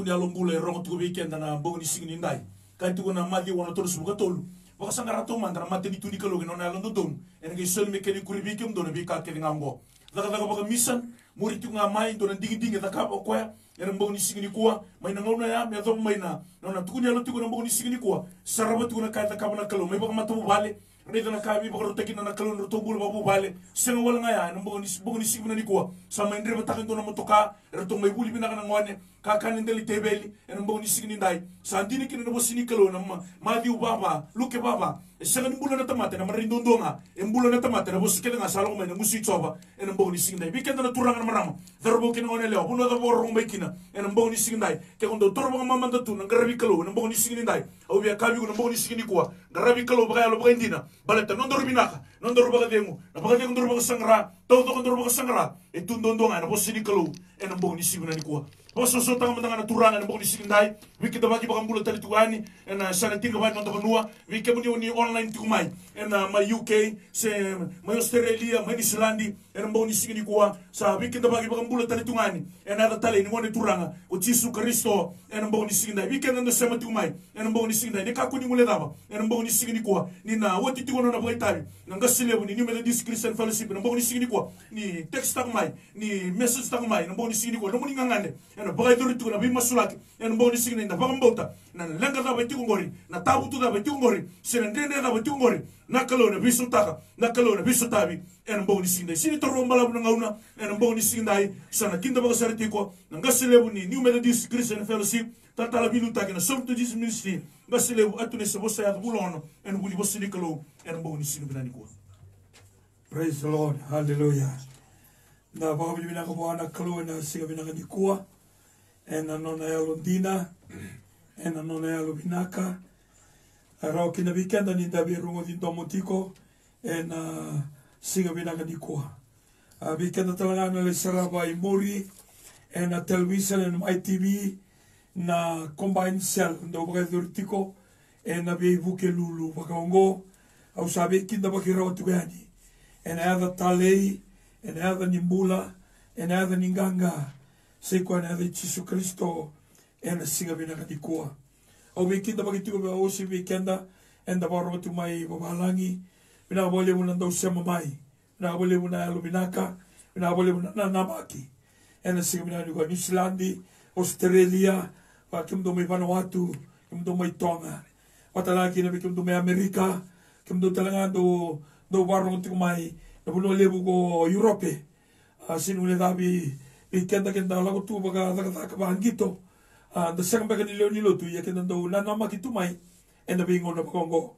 tukuni alongolo erongo tukobeikianda na bongo ni singini nindai kai tuko na madi wana tolu subuka tolu wakasangara to mandara mateni tuni kalogi nona yalondo donu enenge meke mekeni kuri biki mdono bika kedi ngango zaka zaka baka misan muri tuku nga mai ndona dingi dingi zaka okoya ena mbongo ni singini ya, ya kuwa na ngona ya me mai na nona tukuni alo tuko na mbongo ni singini kuwa sarabo tuko na kai zaka na kalo mai baka matabu bale ndai dana kai baka rotaki na kalo roto bulu babu bale senga wala ngaya ena mbongo ni mbongo ni kuwa sama ndire bataka dona motoka roto mai buli bina kana ngwane kakanindali tebeli ena mbong nisigini ndai sandini kina na bosini kalo na madiu baba luke baba esangani mbula na tamate na e embula na tamate na bosikele nga salong mai na ngusu itsoba ena mbong nisigini ndai bikenda na turanga na marama darobo kina ngone leo buno da boro ngombe kina ena mbong nisigini ndai ke kondo torbo nga mamanda tu na ngarabi kalo na mbong nisigini ndai au bia kabi na mbong nisigini kuwa ngarabi kalo baka yalo baka indina baleta nondoro binaka nondoro baka dengu na baka dengu ndoro baka sangra tau toko ndoro baka sangra etundondonga na bosini kalo ena mbong nisigini ndai kuwa ososo tanga mandanga na turana le bokni sikindai wiki da bagi bakam bula tali tuani na sana tinga bai mantaka nua wiki muni online tukumai na ma UK se ma Australia ma New Zealand na kuwa sa wiki da bagi bakam bula tali tungani na da tali ni wani turanga o Jesu Kristo na mboni sikindai ndo sema tukumai na mboni sikindai kakuni ngule daba na mboni kuwa ni na wati tukono na bai na ngasile ni New Methodist Christian Fellowship na mboni kuwa ni text takumai ni message takumai na mboni kuwa ndo muni ngangane ena baka ituru tuku na bima sulaki ena mboni singine na baka mbota na lenga na bati kongori na tabutu na bati kongori sena ndende na bati kongori na kalo na bisu taka na kalo na bisu tabi ena mboni singine sini toro mbala buna ngauna ena mboni singine ai sana kinda baka sari tiko na ngasilebu ni New Methodist Christian Fellowship tatala bilu taki na Sovereign Jesus Ministry ngasilebu atune se bosa ya bulono ena buli bosini kalo ena mboni singine binani kuwa Praise the Lord. Hallelujah. Na baka bibina kwa wana kalu na singa bina kwa ena en Annonea e Lundina, en Annonea e Lubinaka. Rao kina weekenda ni dabi rungo din domotiko, ena uh, singa binaka di kua. Uh, weekenda talaga na le saraba i muri ena uh, television en ITV, na combine cell, ndo bagay duritiko, e en na bei buke lulu, wakaongo, au sabe kinda baki rao tugani. En talei, ena ada nimbula, en ada ninganga, sekoana ve Jesu Kristo ena singa vina ka dikua. Au me kinda bagi tiku bea osi ve kenda enda waro tu mai wabalangi vina wale muna ndau sema mai vina luminaka, muna aluminaka vina wale muna nanamaki ena singa vina dikua New Zealand, Australia wa kim do mai Vanuatu kim do mai Tonga watalaki na kim do mai Amerika kim do talanga do do waro tu mai na bulo lebu ko Europe ah, sinu le i tenda ke nāla ko tūpa ka taka taka pāngito. Da ah, saka mpeka ni leo ni lotu i a ke nāndau nāna maki tūmai e nā bīngo nā pakongo.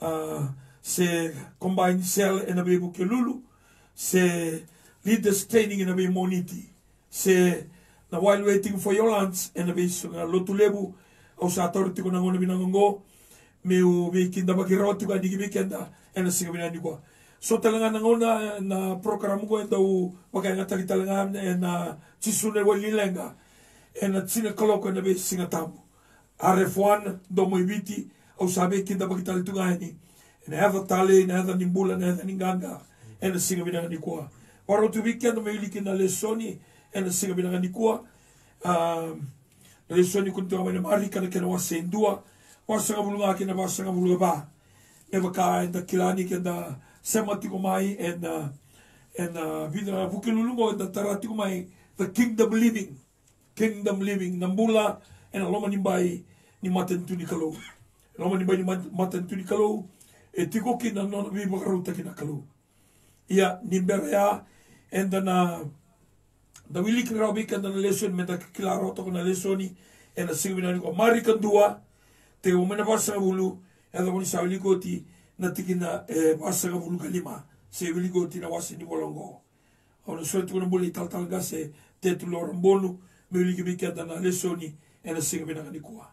Ah, se combine cell e nā bīngo ke lulu. Se leaders training e nā bīngo moniti. Se na while waiting for your lunch e nā bīngo lotu lebu. Au sa atoro tiko nā ngona bīngo ngongo. Me u bīngo kinda pakirotu ka niki bīngo kenda e nā sika bīngo nā So talanga na ngona eh, na program ko enda eh, u waka nga tali talanga eh, na chisune wa lilenga na tsine koloko na be singa tamu. Arefwan do mo ibiti au sabe kinda bakita litu ngani. Na hava tale na hava nimbula na hava ninganga na singa binanga ni kwa. Waro tu weekend me iliki na lesoni na singa binanga ni kwa. Um, lesoni kuntu ngamene marika na kena wasendua. Wasanga bulunga kina wasanga bulunga ba. Neva ka enda kilani kenda sematikumai tiko and uh, and uh, vukilulungo da tara the kingdom living kingdom living nambula and loma nimbai ni maten tuni loma nimbai ni maten tuni kalau e tiko na non vi taki na kalau ya and then uh, the wili kira bi kan dan lesson me da kilaro na lessoni and a sigwina ni ko mari dua te umena pasa bulu and the woni sawli na tiki na eh, asaga vuluga lima se viligo tina wasi ni volongo ono sole tukuna mbole italatalanga se tetu lora mbolu me viligi biki lesoni ena singa vinaga ni kua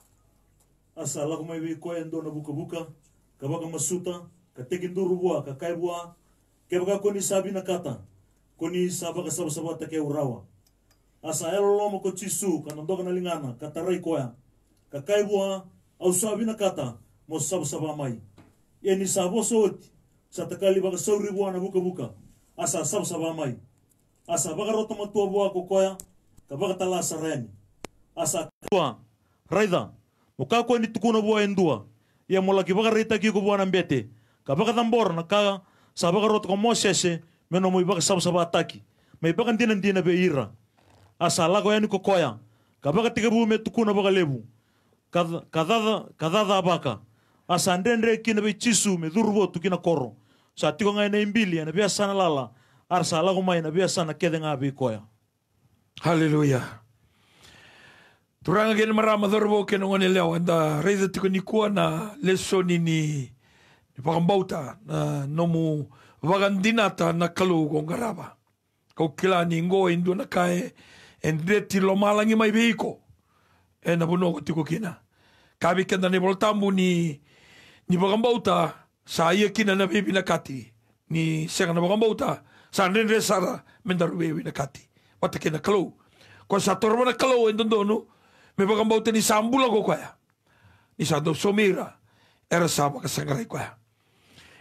asa lago mai vi koe ndo na buka buka ka baka masuta ka teki nduru bua ka kai bua ke koni sabi na kata koni saba ka saba saba take urawa asa elo lomo ko chisu ka nandoka na lingana ka tarai koya ka kai bua au sabi na kata mo saba saba mai eni sabo soti satakali baga sauri bwana buka buka asa sab saba mai asa baga roto matua bua kokoya kabaga tala sarani asa kwa raida muka ko ni tukuna bua endua ya molaki baga rita ki ko bwana mbete kabaga dambor na ka sabaga roto ko mosese meno mu baga sab saba ataki mai baga ndina ndina be ira asa lago yani kokoya kabaga tigabu me tukuna baga lebu kadada kadada abaka asandendre kina be chisume durbotu kina korro sa tiko ngai nei mbili bia sana lala arsa sala ko mai na bia sana kede nga bi koya haleluya turanga gen marama madurbo kina ngone leo anda reza tiko ni kuwa na ni na nomu vagandinata na kalu gongaraba kau kila ni indu na kae lo malangi mai beiko ena buno tiko kina kabi kenda ni voltambu ni ni bagambauta sa ia kina na bebi na kati ni sega na bagambauta sa nrenre sara mendaru bebi na kati wata kena kalau sa torba na kalau endondono me bagambauta ni sambula go kwaya ni sa do era sa baka sangrai kwaya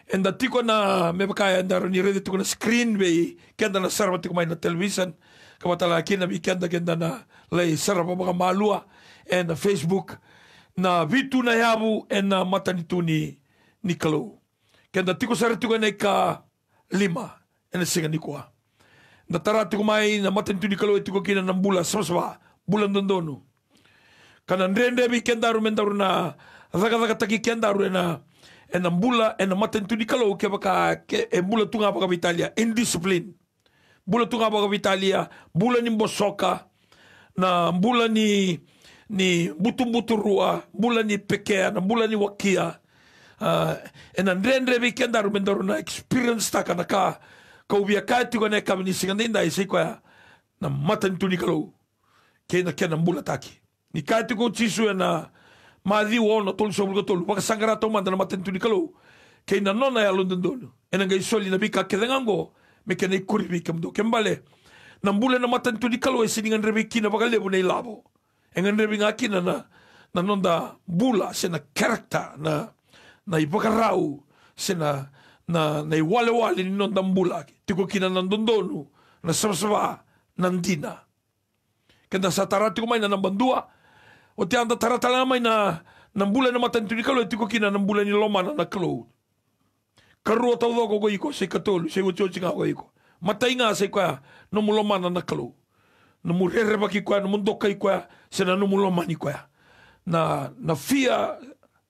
enda tiko na me baka enda ni rede tiko na screen be kenda na sarwa tiko mai na television kamatala kina bi keda kenda na lei sarwa baka malua and facebook na vitu na yavu e na matanituni ni kalou kenda tiko sara tiko enei ka lima ena singanikoa na tara tiko mai na matanituni kalou e tiko kina na bula savasava bula dodonu kana dredrevi kedaru me daru na cakacakataki taki kedaru ena ena bula ena matanituni kalou ke vaka e bula tugapa kava indiscipline bula tugapa kava italia bula ni bosoka na bula ni ni butumbuturua bula ni pekea na bula ni wakia uh, ena ndrendrevi ke daru me daru na experience taka na ka kauvia ka e tikone kave ni singa dei dai sei na mata ni tuni kalou keina ke na bula taki ni ka e tikou jisu e na mathiu ono tolusovulikatolu vakasagara taumada na mata ni tuni kalou keina nona e alododolu ena gai soli na vika kelengago me kena i kuri vika mudu na bula na mata ni tuni kalou e sininga drevi kina vakalevu nei lavo engan re binga na na na nonda bula sena karakter na na ipakarau sena na na iwale wale ni nonda bula tiko kina na ndondonu na na nandina kenda sa tarati kumaina na bandua o te anda taratala mai na na bula na matantuni tiko kina na bula ni lomana na klo karua tau doko ko iko se katolu se ucho chinga ko iko matai nga se kwa no mulomana na klo no murere kwa, kwa no i kwa, senanumulomani koya na na fia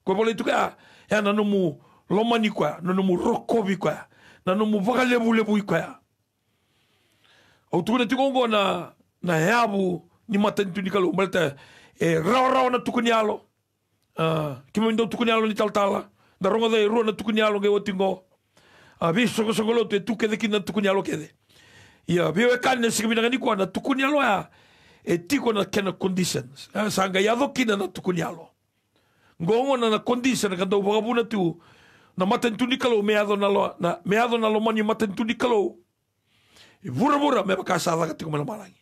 ko bole tuka ya na numu lomani koya na numu rokovi koya na numu vakalevulevui koya autukuna tikongo na na yabu ni matanituni kalu malata e raorao na tukuni alo uh, kimamidau tukuni alo ni talatala da rongo e rua na tukuni alo gei otingo a soko sogosogolotu e tuke kede kina e na tukuni alo kede ia viu e kane na sikavinagani kua na tukuni alo ea e tiko na kena conditions eh, sanga yado kina na tukunyalo ngongo na na conditions ka dau tu na maten tu nikalo na lo na me ado na lo mani maten tu nikalo e bura bura me baka sa tiko mena marangi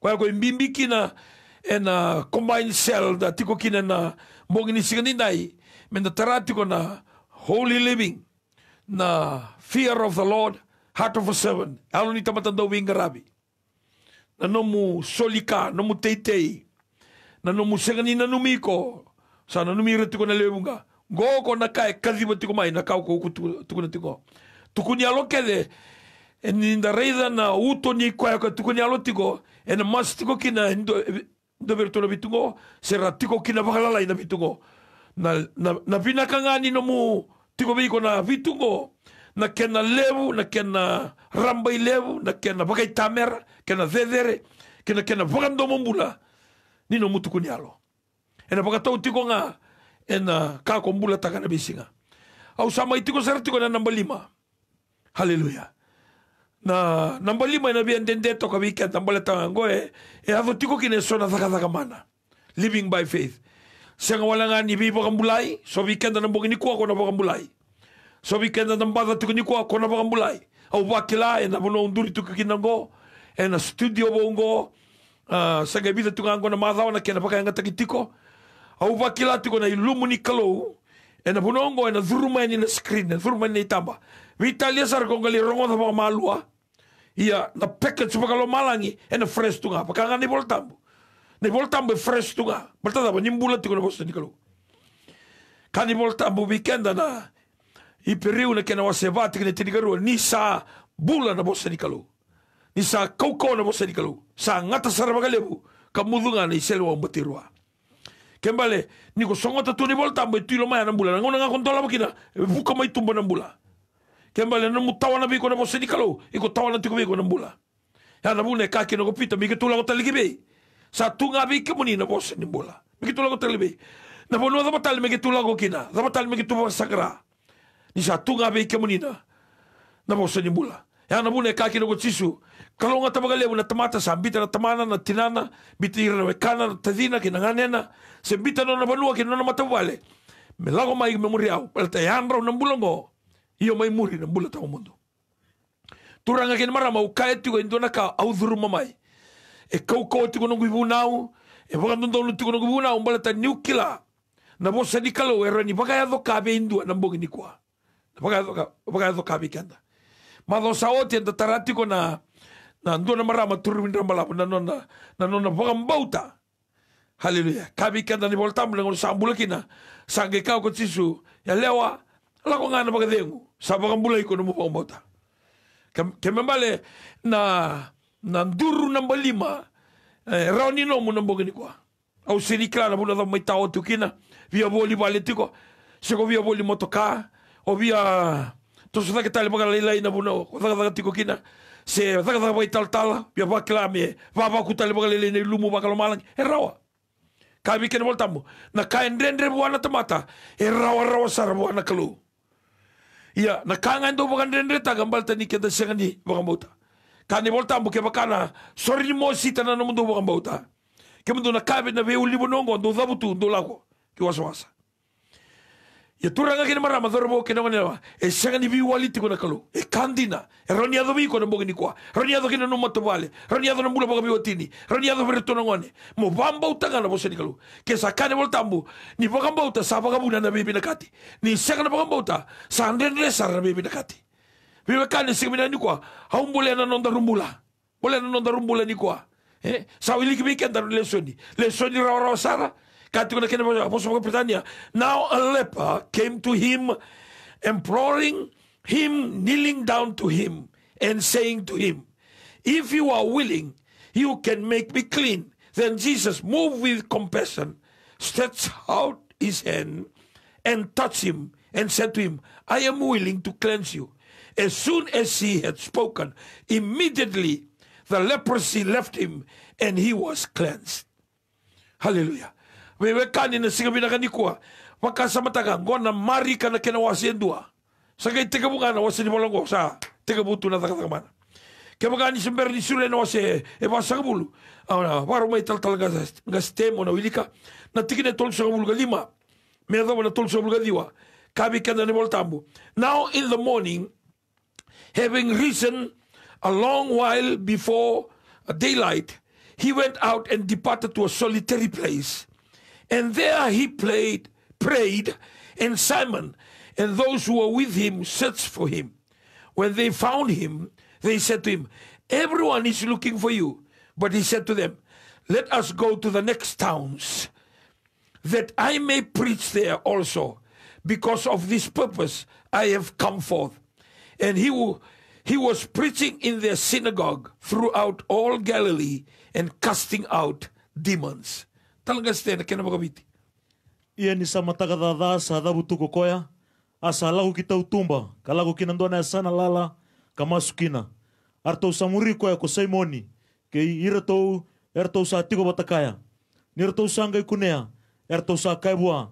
kwa ko mbimbi kina e na combined cell da tiko kina na mogini sigani dai menda da taratiko na holy living na fear of the lord heart of a servant aloni tamatandau wingarabi rabi na nomu solika nomu teitei na nomu segani na iko sa na numira tiko na leunga goko na kae kadhiba tiko mai na kau kuku tuku na tiko tuku ni alo kede e ninda reida na uto ni kwa ka tuku ni alo tiko e na mas tiko kina ndo ndo berto na bitungo sera tiko kina bahalala ina bitungo na na, na pina kangani nomu tiko biko na bitungo na kena levu na kena ramba i levu na kena vakaitamera kena cecere kena kena vaka domo bula ni alo ena vaka tau tiko ena kako takana bisinga au sama sara tiko na namba lima haleluya na namba lima ena bia ndende toka wikend e azo tiko kine sona thaka mana living by faith senga walanga ni bi vaka bulai so na mbogini So ah, ah. kan weekend na mbada tuku ni kwa kona baka mulai. Au wakila e na bono unduri tuku kinango. E na studio bongo. Uh, sanga bida tuku ango na madhawa na kena paka yanga takitiko. Au wakila tuku na ilumu ni kalou. E na mono ongo na dhuruma ni na screen. Dhuruma ni itamba. Vitalia sarkonga li rongo baka malua. Ia na package baka lo malangi. ena fresh tunga. Paka anga ni voltambu. Ni voltambu fresh tunga. Bertadaba nimbula tuku na bosta ni kalou. Kanibol voltambu weekend na. i periu kena wasevati kene tinikaru ni sa bula na bosa nikalu ni sa kaukau na bosa nikalu sa ngata saramagalebu ka mudunga na isele wa mbatirwa kembale ni ko songota tuni bolta mbe tuilo maya na bula ngona ngakon tola bukina buka mai tumba na bula kembale na mutawa na biko na bosa nikalu iko tawa na tiko biko na bula ya na bune ka kino ko pita mi ketula ko talikibe sa tunga bi kemuni na bosa ni bula mi ketula ko talikibe na bono da batal mi ketula ko kina da batal mi ketula sakra nisatugave i kemunina yaani na ni mula ya na bune muna e tisu kalo kotsisu kalonga lebu na tamata sa bita na tamana na tinana bita ira na wekana na tacina kina ganena se bita nona vanua kina nona matavale me lago mai me muri au pala ta yan rau na bula go io mai muri na bula tau mundu turanga ki marama u kae tuga indona ka au dhuru mai e kau kaukaua tuga nongu ivu nau e vakatodolu tuga nongu ivu nau bala ta niukila na bosa ni kalo era kalou e rani vakaiathokave indua na bogi nikua vakayazokhavikenda malosa ote enda taratiko na na ndona mara maturumindra malavo nanona nanona vakambauta haleluya kavikenda ni voltamulengo sambulakina sangekauko tsisu yalewa lakongana vakadengu sa vakambulaiko nomo vakambauta kemembale na na nduru namba lima eh, raoni nomu nambogeni kwa au sirikala na vula maita otukina via voli vale tiko siko via voli motokaa ovia tososaketale makalailai vuna osakasakatiko kina se sakasaka vaitalatala via vakilame vavakutale makalailai na ilumu vakalomalagi e rawa kavi kene voltamo na kaendrendre vuana tamata e rawa rawa sara vuana kalou ia na kanga ndo vakandrendre taka baltani kenta segani vakambauta kane voltamo ke vakana sorini mosita na namundo vakambauta ke mundu na kave na veu livonongo ndo zavutu ndo lako ke wasawasa boke na wanewa e shanga ni esagani biwaliti kona kalu e e kandina ekandina eroniatho bikona ni kwa eroniatho kina numato bale eroniatho na mbula boga biwatini eroniatho beretona ngone na utangana ni kalu ke kesakane tambu ni mbauta sa bagabuna na bibi na kati ni shanga na sagana mbauta sa andren resa na bibi na kati kane bibekane sigmina ni kwa haumbule na nonda rumbula bole na nonda rumbula ni kwa eh sawiliki bikenda lesoni lesoni rawa rawa sara of Britannia. Now a leper came to him, imploring him, kneeling down to him, and saying to him, If you are willing, you can make me clean. Then Jesus, moved with compassion, stretched out his hand and touched him and said to him, I am willing to cleanse you. As soon as he had spoken, immediately the leprosy left him and he was cleansed. Hallelujah wewe kani na singa bina kani kua maka sama taka ngona mari kana kena wasien dua sakai teka bukan na wasien molongo sa teka butu na taka taka mana ke bukan ni sember ni sule na wasie e ba sanga bulu ana baru mai tal tal gas gas temo na wilika na tiki na tol sanga bulu lima me da na tol sanga bulu diwa kabi kana ni voltambu now in the morning having risen a long while before daylight he went out and departed to a solitary place and there he played, prayed, and Simon and those who were with him searched for him. When they found him, they said to him, Everyone is looking for you. But he said to them, Let us go to the next towns, that I may preach there also. Because of this purpose, I have come forth. And he, he was preaching in their synagogue throughout all Galilee and casting out demons. talagasteena kenabagabiti iani samatagadaada asa adabu tukokoya asa alagu kita utumba kalagu na sana lala kamasukina. Arto artou samuri koya ko moni kei ira tou era sa tigo batakaya nira tou sangai kunea era sa kaibua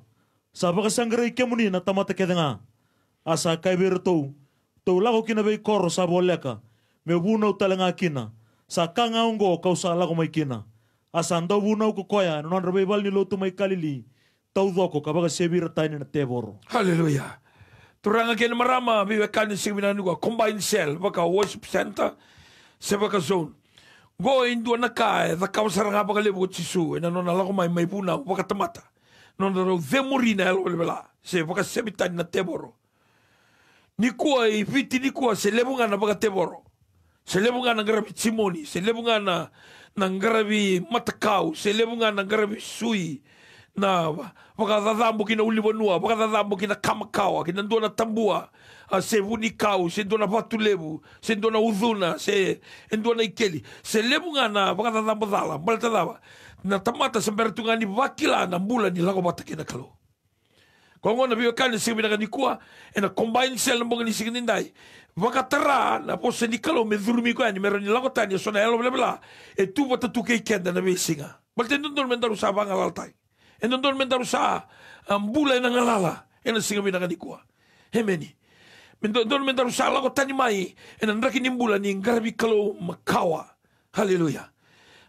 sa bagasangarai kemuni na tamata kedenga asa kaibeira tou tou lago kina bei koro sa boleka me bunau kina sa kanga ungo kau sa lago mai kina asanda wuna ko koya non rabe bal ni lotu mai kalili tau do ko kabaga sebir tani na teboro haleluya turanga ken marama bi we kan sigmina ni ko combine cell baka worship center se baka zone go indu na ka da ka saranga baka le bo tisu na non ala ko mai mai puna baka tamata non do ve murina el bela se baka sebitani na teboro ni kuai fiti ni kuai se lebunga na baka teboro selebunga na ngarabi chimoni selebunga na na ngarabi matakau selebunga na ngarabi sui na wakadhadhambu kina ulivanua wakadhadhambu kina kamakawa kina ndo na tambua uh, se vunikau se ndo na vatulevu se ndo na udhuna se ndo na ikeli selebunga na wakadhadhambu dhala mbalatadhava na tamata sembertunga ni vakila na mbula ni lako vatakina kalo kongo na viwekani sikivinakanikuwa ena combine cell mbonga ni sikinindai vakatara na po ni nikala me durumi ko ni meroni ni tani e sona elo blabla e tu vota tu kei kenda na besinga bal te e ndondol mendaru sa vanga laltai e ndondol mendaru sa ambula e nangalala e na singa minanga nikua he meni nondon mendaru sa tani mai e na ni mbula ni ngarabi kalo makawa haleluya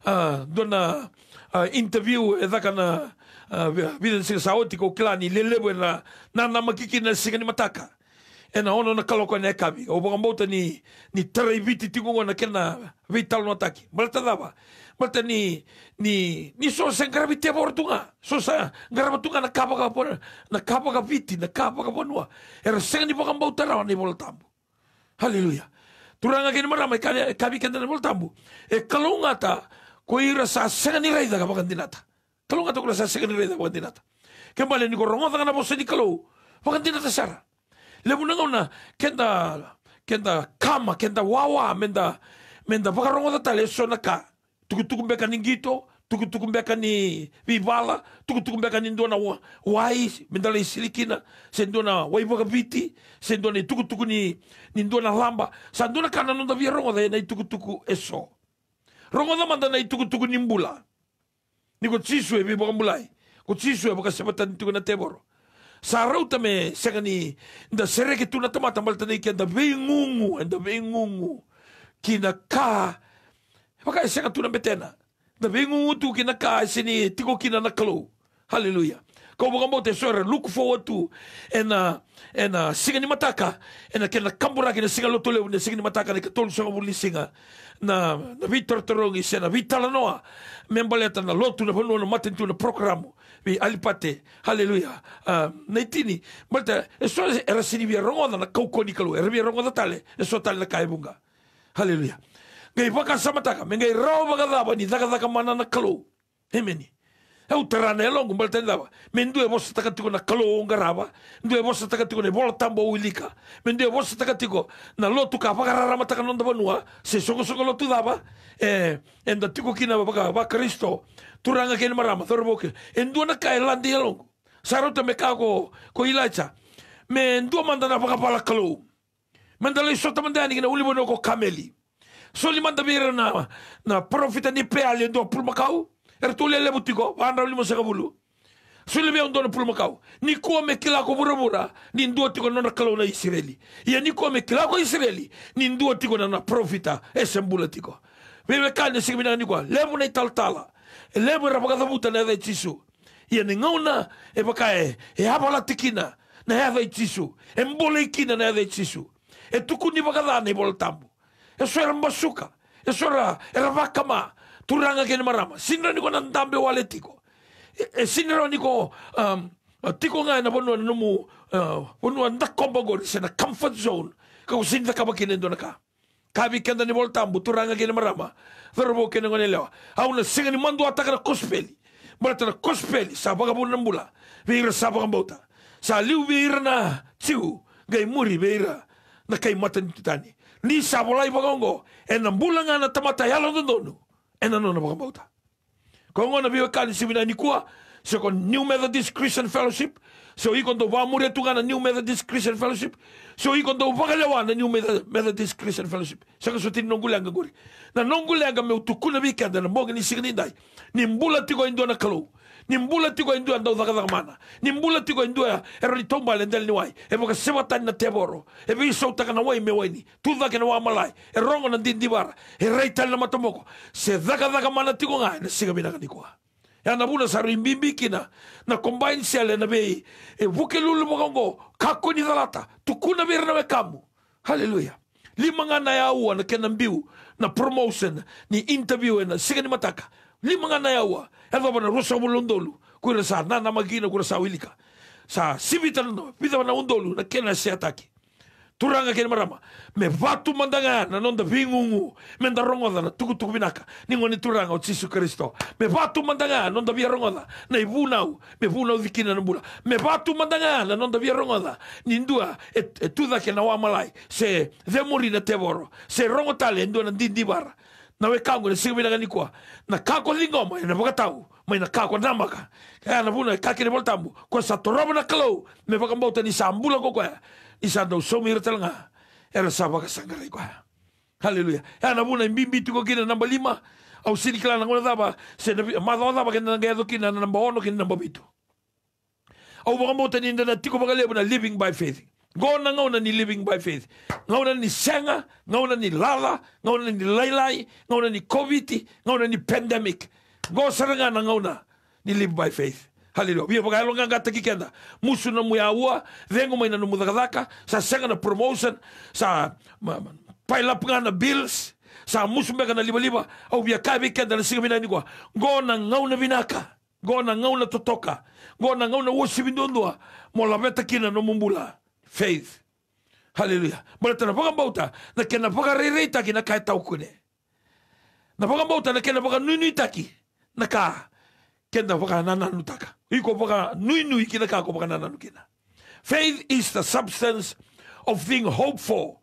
uh, dona uh, interview e dhaka na uh, vida singa saoti ko lelebo e na na nana makiki na singa ni mataka ena ono na kaloko na ekabi o bonga ni ni traibiti tingongo na kena vital no ataki malta dava malta ni ni ni so sen gravite bor sosa so na capa kapo na kapa viti na kapa bonua era sen ni bonga mbota rawa ni voltambo haleluya turanga kini marama e kabi na voltambo e kalonga ta ko ira sa sen ni raida ka bakandinata kalonga ta ko sa sen ni raida bakandinata kembali ni ko rongo na bosa ni kalou bakandinata sara lebunaga una kenda kenda kama kenda wawa menda menda vakarongoda tale sona ka tukutuku beka ni ngito tukutuku beka ni vivala tukutuku beka ni dona wa, wai menda le silikina se dona wai vakaviti se dona tukutuku ni ni dona lamba sa dona kana nonda via rongoda na tukutuku eso rongoda manda na tukutuku ni mbula niko tsiswe vi vakambulai ko tsiswe vakasepatani tuku na teboro sa rauta me sega ni da sereke tuna tamata maltanei kia da veingugu e da na kina waka whakae sega tuna betena da veingugu tu kina ka e sini tiko kina na kalou haleluia Kau mga mo te sora, look forward to ena ena singa ni mataka ena kena kambura kena singa loto leo ni singa ni mataka ni katolu sanga muli singa na na vitor torongi sena vitala noa membaleta na lotu na panua na matentu na programu mpe alipate haleluya uh, ah, na itini mbata e eh, so e rasini bia rongoda na kaukoni kalu e rabia rongoda tale e so tale na kaebunga haleluya ngai waka samataka me ngai rao wakadhaba ni dhakadhaka mana na kalu emeni euterana elongo ya mbala tani lava me takatiko na kalonga rava ndu evosa takatiko na evola tamba uilika me ndu evosa takatiko na lotu ka vakararama takanonda vanua sesokosoko lotu daba, eh, enda tiko kina vaka Kristo, turanga keni marama thorvoke e ndua na ka elandi elongo ya sarota me ka ko, ilacha mendu me ndua manda na vakapala kalou manda lai sota manda ani kina ulivono ko kameli soli manda vira na, na profita ni pe ali era tulele butiko wanda limo saka bulu Sule me ondono pulu makau. ni ko me kila ko bura bura ni nduwa tiko nana kalau na israeli ya ni ko me kila ko israeli ni nduwa tiko na na profita esembula tiko bebe kane sigmina minanga nikuwa, lemu na italtala, lemu e rabaga buta na de tisu ya ni ngauna, e bakae e, e la tikina na hava itisu e mbola ikina na hava itisu e tukuni bagadana e bola tambu e suera mbasuka e suera, e rabakama turanga kene marama sinra niko ni ndambe wale tiko e, ni e, sinra niko um, tiko nga uh, na bonu numu uh, bonu nda komba gori comfort zone ko sinza kaba kene ndona ka kavi kenda ni volta turanga kene marama verbo kene ngone lewa singa ni mandu ataka na kospeli mara tana kospeli sa baga nambula veira veira na tiu muri veira na kai mata ni tutani ni sa volai bagongo na tamata yalo nu. enano na bakabauta kongo na biwekani sibina nikua sekon new methodist christian fellowship so i kondo wamure tunga na new methodist christian fellowship so iko kondo vakalewa na new methodist christian fellowship saka so tini nongulenga gori na nongulenga meu tukuna wikenda na moga ni signi ndai ni mbula tigo indona kalou nimbula tiko ando ndau thakatha mana nimbula tiko indua eroli tomba lendel ni wai e ka sewa tani na teboro e i sou taka na wai me waini tu thake na wa malai e rongo na dindi bara e rei tali na matomoko se thaka thaka mana tiko ngai na siga mina kanikoa ya na buna saru imbimbi kina na combine sele na bei e vuke lulu mokongo kako ni thalata tukuna bira na wekamu haleluya lima ngana ya ua na kena mbiu na promotion ni interview na siga ni mataka limangana yawa elvamana rosamulondolu kuira sa nana magina kuira sa wilika sa sivitanano pitavana undolu na kena se ataki turanga kena marama me vatu mandanga na nonda vingungu me da rongoda na tukutuku vinaka ningoni turanga o Jesu Kristo me vatu mandanga nonda via rongoda na ivunau me vunau vikina na bula me vatu mandanga na nonda via rongoda nindua et, et tuda kena wa malai se demuri na teboro se rongotale ndua na ndindibara na we kango le sibira na kako li ngoma na tau mai na kako na maka ka na buna ka kire sa toroba na kalou me boka mbota ni sambula ko kwa ni sa do so mir telanga era sa boka sangare haleluya ya na buna mbimbi kina namba lima au sini kala na ngona daba se kina na kina namba ono kina namba bitu au boka mbota ni na tiko na living by faith Go na Gona ngona ni living by faith. na ni senga, na ni lala, na ni lailai, na ni covid, na ni pandemic. Go saranga na ngona ni live by faith. Hallelujah. Bia pakai longa ngata ki kenda. Musu na muya ua, vengo mai na mudakadaka, sa senga na promotion, sa paila pangana bills, sa musu mega na liba-liba, au bia kai bi kenda na singa mina ni kwa. Gona na vinaka, gona ngauna totoka, go na gona ngauna uosi vindundua, mola beta kina no mumbula faith. Hallelujah. Mara poka whakambauta, na kena whakareirei taki na kai tau kune. Na whakambauta na kena nui taki na ka kena whakanananu taka. I nui nui ki na ka ko whakanananu kina. Faith is the substance of things hoped for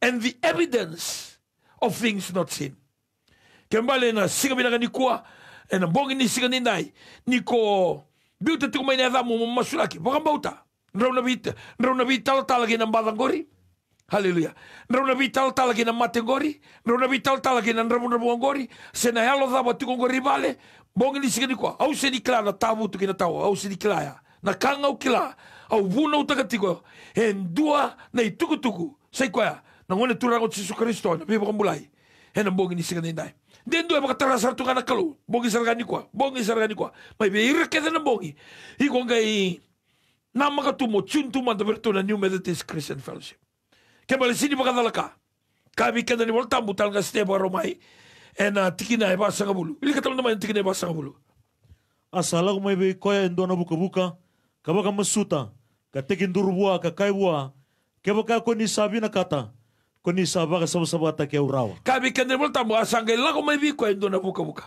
and the evidence of things not seen. Kembala na singa binanga ni kua, na bongi ni singa ni nai, ni ko biuta tuku mai adhamu masulaki, Poka Whakambauta. raunavita raunavita talagina badangori Haleluya. Rauna vital tala kina matengori, rauna vital tala kina rabu rabu angori, sena helo dhaba tukongori vale, bongi ni sikini kwa, au seni kila na tabu tu kina tawa, au seni kila ya, na kanga au au vuna utakatiko, hendua na ituku tuku, sai kwa ya, na ngone turango tisu kristo, na pipa kambulai, hena bongi ni sikini ndai. Dendo eba katara sartu kana kalu, bongi sargani kwa, bongi sargani kwa, maibe irra kedena bongi, hikonga i, namaka tumo tsuntu manta per tuna New Methodist Christian Fellowship. Ke bale sini baka dalaka. Ka mi kenda ni wal tambu tal nga steba romai. En uh, tikina e basa ngabulu. Ili katal naman tikina e basa ngabulu. Asalaku mai be koya endona buka buka. Ka baka masuta. Ka tekin durubua ka kaibua. Ke baka koni sabina kata. Koni sabaka sabasaba ta ke urawa. Ka mi kenda ni wal tambu asanga ilako mai be koya endona buka buka.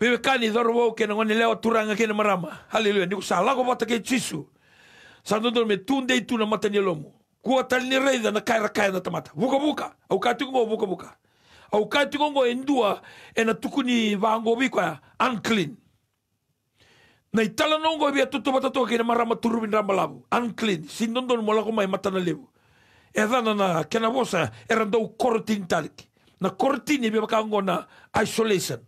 Bebe kani dhoro wau kena ngoni leo turanga kena marama. Haleluya. Nikusala ko bata ke chisu. sandondo me tunde itu na mata ni lomo kua talini reida na kaira kaira na tamata vuka vuka au kati ngo vuka vuka au kati ngo endua ena tukuni vango bikwa unclean na itala nongo bia tutu bata to kina marama turubin rambalabu unclean sindondon mola ko mai mata na lebu edana na kena bosa erando korotin talik na korotin bia bakango na isolation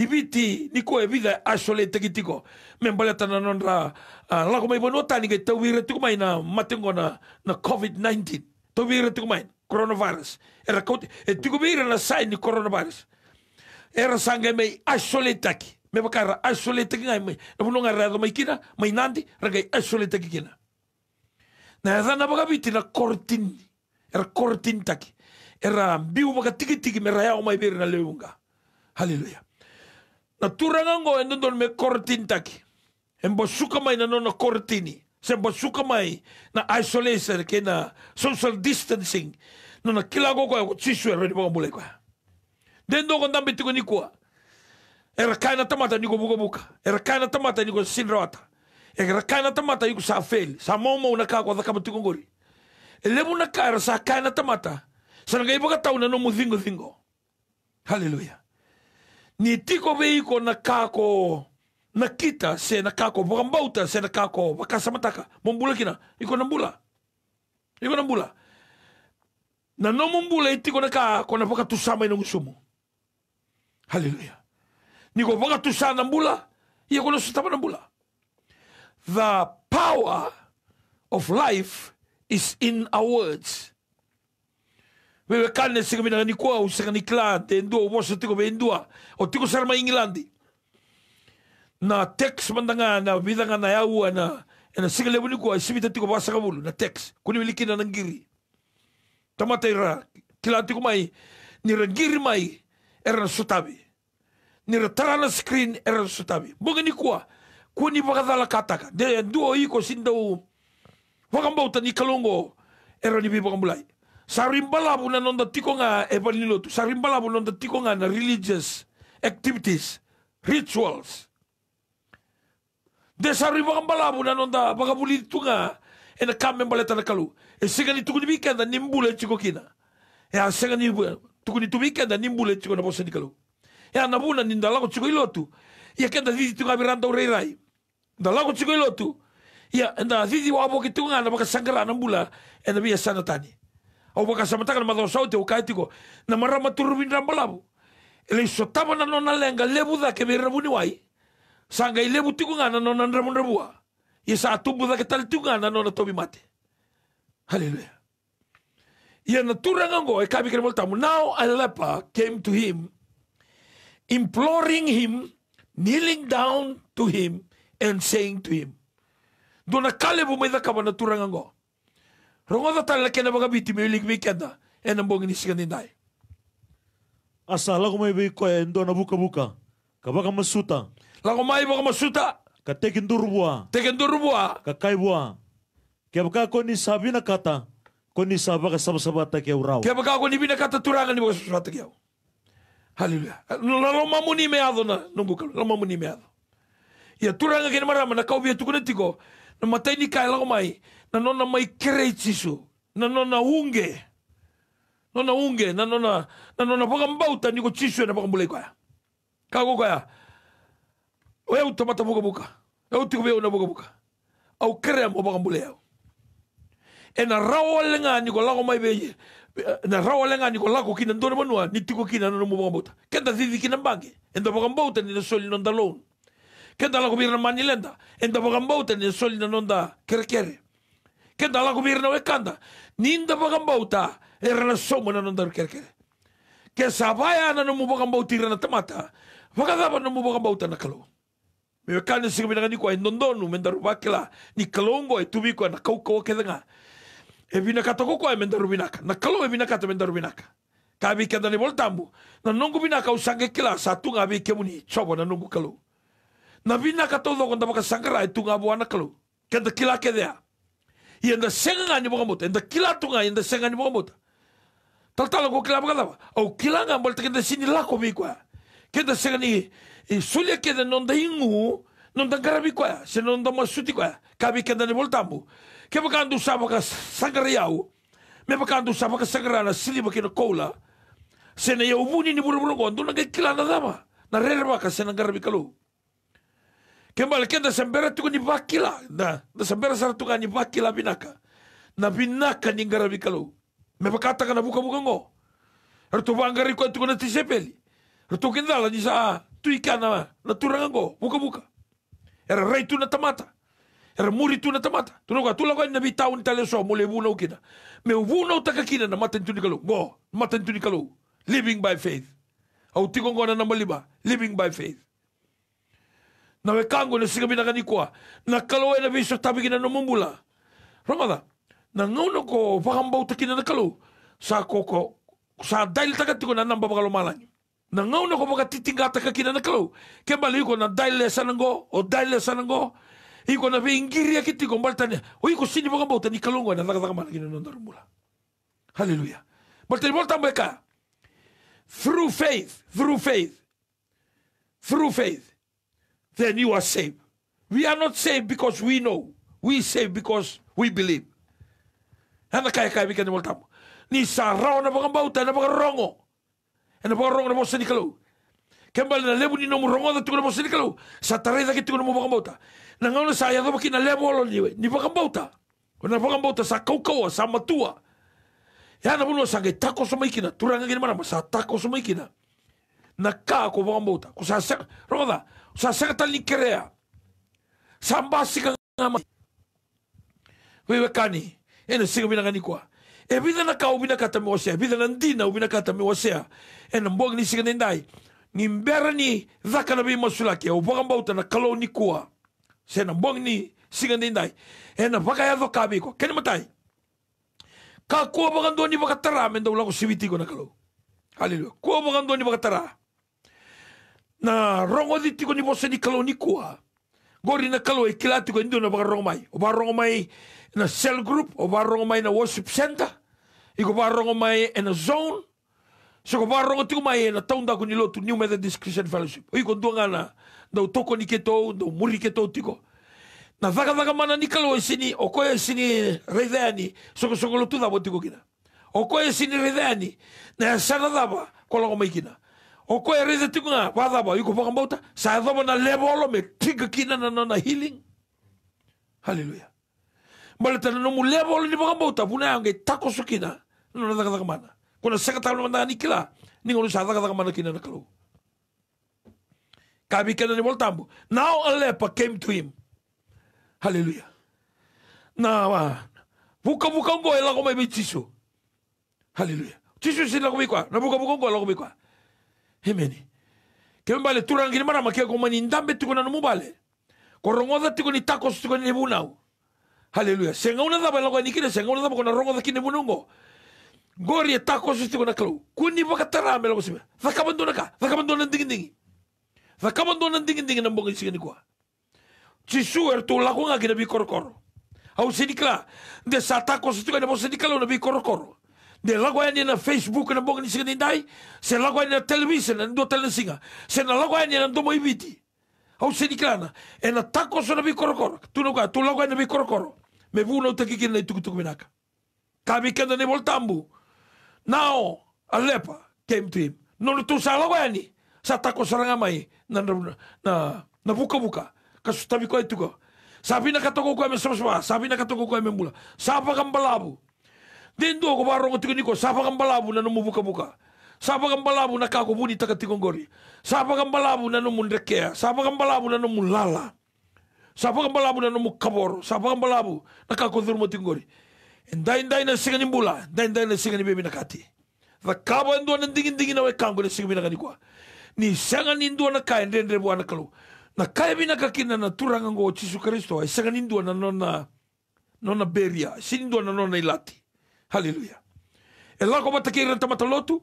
ibiti nikuwa evitha ashole tekitiko membale tana nonra uh, lako mai bono tani ke tawire tuku mai na matengo na na covid 19 tawire tuku mai coronavirus era kote e tuku bire na sai ni coronavirus era sangue mai ashole taki me bakara ashole taki ngai mai na bono ngara do mai kina mai nandi ragai ashole taki kina na esa na baka biti na cortin era cortin taki era biu baka tiki tiki me raya o mai bire na leunga hallelujah na turanga ngo endo don me kortin taki en bo suka mai na nono kortini se bo suka mai na isolation ke na social distancing no na kilago ko e tsiswe re bo mbule kwa den do gonda bitu ko nikwa era kana tamata ni niko buka buka era kana tamata ni niko sinrota era kana tamata ni niko sa fel sa momo una ka ko da kamatu ngori ele mo na ka era sa kana tamata sa ngai tau na no muzingo zingo haleluya ni tiko vei na kako na kita se na kako bukambauta se na kako makasamataka mombula kina iko na mbula iko na mbula na no mombula itiko na kako na pakatusama ina ngusumu haleluya niko pakatusana na mbula ia kona sutama na mbula the power of life is in our words wewe kane sikaminagani kwau sikanikla endua uvosa tiko veindua o tiko sara maingilandi na tex eh, mandaga na vidaga na yau ana ena sika levuni kua i sivita tiko vasakavulu na tex kuni vilikina na giri tamata ira kila tiko mai nira giri mai era na sotavi nira tara na screen era na sotavi bogani kua kuni vakadala kataka de endua iko sindau vakambauta ni kalongo era ni vivakambulai sarimbala una nonda tikonga evanilo tu sarimbala una nonda tikonga na religious activities rituals de sarimbala una nonda da bagabuli tunga ena kamen baleta na kalu e ni tukuni weekend nimbule chiko kina e a ni tukuni tu nimbule chiko na ya, bosa ni kalu e a nabuna ninda ko chiko ilotu ia kenda didi tunga biranda ureirai ndala ko chiko ilotu ia enda zizi wabo kitunga na baka sangarana mbula ena biasa na au vakasamataka na mathosauti ukaetiko na marama turuvindambalavu ele isotava na nona lenga levu thake viravuni wai sangai levu tikungana nona nravunravua yesa atumbu thake tali tikungana nona tovi mate haleluya yena turanga ngo ekavikele voltamu now a leper came to him imploring him kneeling down to him and saying to him dona kalevu maithakava na turanga ngo rongoda tala kena baga biti me ulik mikenda? ena bongi ni sikani dai asa lako mai be koya endo na buka buka ka baga masuta Lako mai baga masuta ka tekin durbua tekin durbua ka kai bua Ka baga koni sabina kata koni ni saba ka saba ta ke urau ke baga koni bina kata turanga ni baga saba ta ke au haleluya lalo ni meado na nunguka lalo mamu ni meado. ia turanga kena marama na kau bia tukuna tiko na matai ni kai lago mai nanona maikreti so nanona unge nona unge nanona nanona pakambauta ndiko chiswena pakambula ikwaya kako kwaya oyautamata vukavuka yautiko vyauna vukavuka aukeremo pakambula yao ena raolenga niko lako maiveye e, na raolenga niko lako kina ndone manua nitiko kina nono mupakambauta kenda thithi kina mbange enda pakambauta nina soli nonda loan kenda lako vira na manilenda enda pakambauta nina soli na nonda kerekere kere. la gobierno ekanda ninda bogambota, bauta erana somana non dar kerker ke que no mubagam bauti rana tamata vagada ba no mubagam bauta na kalo me kan ni ko en dondonu mendaru ni kalongo e tubiko na kauko kedanga e vina katoko binaka na kalo e vina que anda voltambu na o usange kila satunga bi kemuni chobo na nongu calo na vina quando baka sangra, e tunga kalo kenda kila dea. yenda senganga ni boka mota yenda kila tunga yenda senganga ni tal mota taltala go kila boka lava au kila nga mbol tekenda sini lako mi kwa kenda sengani e sulia kenda nonda ingu não nonda garabi kwa se não nonda masuti kwa kabi kenda ni voltambu ke boka andu saba ka sangariau me boka andu saba ka sangarana sili boka na koula sena ya umuni ni buru buru gondo na kila na dama na rere se não garabi calou kembali da sembera tuku ni bakila na da sembera sara tuka ni bakila binaka na binaka ni ngara bikalu me pakata kana buka buka ngo rtu bangari ko tuku na tisepeli rtu kindala ni sa ah, tu ikana na turanga ngo buka buka era rei tu na tamata era muri tu na tamata tu no tu lago na bitau ni tale so mole buna ukina me buna utaka kina na mata tu ni kalu ngo mata tu ni kalu living by faith au tikongo na namaliba living by faith na wekangu na sikabinakanikua na kalau na viso tabiki na numumbula ramada na nuno ko paham bau takina na kalau sa koko sa dail ko na namba bakalo malangi na ngau na ko baka titingata kakina na kalau kembali ko na dail sanango o dail sanango iko na bi ingiri vingiria kitiko mbaltania oiko sini pakambau tani kalungo na takataka malangina na ndarumula haleluya mbaltani mbaltambeka through faith through faith through faith then you are saved. We are not saved because we know. We saved because we believe. En dan kijk ik in de woltam. Ni sa na bakang bauta na bakang rongo. En na bakang rongo na bakang sinikalu. Kembali na lebu ni nomu rongo na tukuna mo sinikalu. Sa taray na kitukuna mo bakang bauta. Na ngaw na sa ayaw na bakina lebu olo niwe. Ni bakang bauta. na bakang bauta sa kaukawa, sa matua. Ya na mulo sangai tako sama ikina. Turanga gini mana sa tako sama ikina. Na ka ko bakang bauta. Ko sa sa rongo sasakata likerea samba sikangama wewe kani ene siga binagani kwa e bidana ka ubina kata mewasea bidana ndina ubina kata mewasea ene mbongi ni siga nendai ni mbera ni dhaka na bima sulake uboga mbauta na kalo ni kuwa sena mbongi ni siga nendai ene baka ya dhoka biko kene matai ka kuwa baga ndoni baka tara menda ulango sivitiko na kalo haleluya kuwa baga ndoni baka tara na rongodi tiko ni bose ni kalo ni kua gori na kalo e kila tiko ni na baka rongo mai o baka rongo mai na cell group o baka rongo mai na worship center i ko baka rongo mai e na zone so ko baka rongo tiko mai e na taunda ko ni lotu New Methodist Christian Fellowship o i ko duanga na dau toko ni keto dau muri keto tiko na vaka vaka mana ni kalo e sini o koe e sini reideani soko soko lotu dabo tiko kina o koe e sini reideani na ya sana daba kolongo mai kina o e reze tiku ngā wāthāwa i ko whakambauta, sa e na lebo lewolo me tika kina na na healing. Hallelujah. Mala tana no mu lewolo ni whakambauta, puna anga i tako sukina, no na thakataka mana. Kona sekatalu mana ni kila, ni ngonu sa thakataka mana kina na kalu. Kabi kena ni voltambu. Now a leper came to him. Hallelujah. Na wa, vuka buka ngo e lako mai tisu. Hallelujah. Tisu sin lako mi na vuka vuka ngo e lako mi hemeni kemembale tulangile marama kia komani ndambe tikona no mubale ni tikoni takos ni nebunau Aleluya. senga una daba ni nikire senga una daba kona rongoza kine bunungo gori takos na klo kuni baka tarame logo sibe zakabandona ka zakabandona ndingi ndingi zakabandona ndingi ndingi na mbogi sikini kwa chisu ertu lakonga kina bi korokoro au sinikla de satako na bo sinikla bi korokoro de lago ni na facebook na boga ni singa ni dai se lago ni na televisa na do tele singa se na lago ni na mo ibiti au se diklana e na tako so na tu no tu lago ni na bikoro me no te kiki na tuku tuku minaka ka mi kenda ni voltambu now alepa came to him tu sa lago ni sa tako saranga mai na na na, na buka buka ka su tabi ko tuko Sabi na katoko ko me sama katoko kambalabu. dendo ko barongo tiko niko sapa kambalabu na numu buka buka sapa kambalabu na kako buni taka tikongori sapa kambalabu na numu ndrekea sapa kambalabu na numu lala sapa kambalabu na numu kaboro sapa kambalabu na kako dhurmo tikongori ndai ndai na singa nimbula ndai ndai na singa nibebi na kati the kabo ndo na dingi dingi na wekango na singa mina kanikwa ni singa ni na kai ndende bwana kalu na kai bina kakina na turanga ngo chisu kristo singa ni ndo na nona nona beria sindwa na nona ilati Haleluya. E lango matakiri na tamata lotu,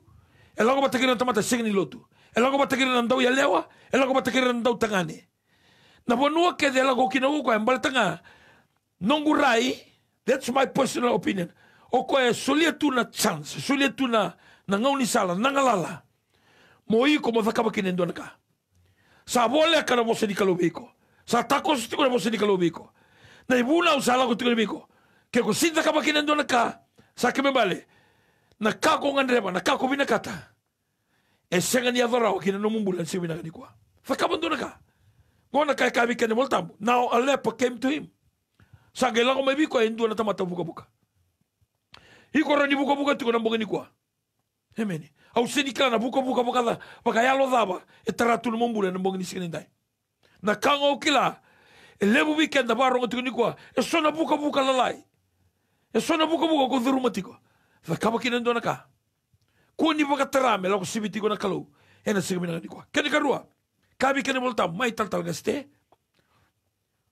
e lango matakiri na tamata signi lotu, e lango matakiri na ndau ya lewa, e lango matakiri na ndau tangane. Na wanua ke de lango kina uko ya mbala tanga, nongu rai, that's my personal opinion, oko ya sulia tu na chance, sulia tu na, na ni sala, nangalala. Mo iko mo thakaba kine ndoana naka. Sa bole akana mo se di kalobiko. Sa takos tikuna na mose di kalobiko. Na ibuna usala ko tikuna Ke ko sinta kaba kine ndoana naka. sakeme bale na kako ngandreba na kako bina kata esengani avarao kina no mumbula si nsimina kani kwa fakabonduna ka ngona kai kabi kene moltambu now a leper came to him sangela ko mebi ko endu na tamata buka buka iko rani buka buka tiko na mbogeni kwa hemeni au na buka buka buka da baka yalo daba etaratu no mumbula na mbogeni sikini dai na kango kila e lebu weekend da barongo tiko ni kwa esona buka buka lalai e buka buka ko dhuruma tiko fa kaba kina ndona ka ko ni baka terame lako sibi tiko na kalau e na kene karua kabi kene multa mai tal tal gaste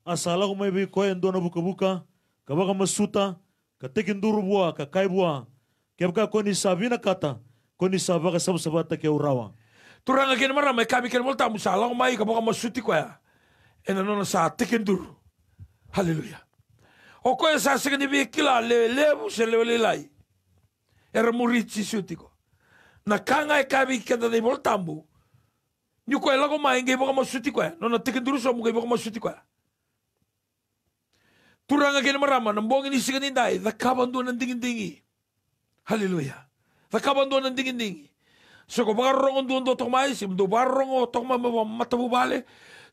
asala ko mai bi ko e ndona buka buka kaba ka masuta ka duru bua ka kai bua kebka ko ni sabina kata ko ni sabaka sabu ta ke urawa turanga kene mara mai e kabi kene multa musala ko mai ka ka masuti ko ya e na nona sa duru haleluya O okoyesasiki kila le lai. era muritsi siutiko na kanga ekavi kenda dei bol tambu ni ko ela ko mai ngai boka masuti ko no na tikin duru so mu ngai boka masuti ko turanga gen marama na bongi ni sigani dai da kabandu na dingin dingi Hallelujah. da kabandu na dingin dingi so ko barrongo ndu do to mai sim do barrongo to ma matabu bale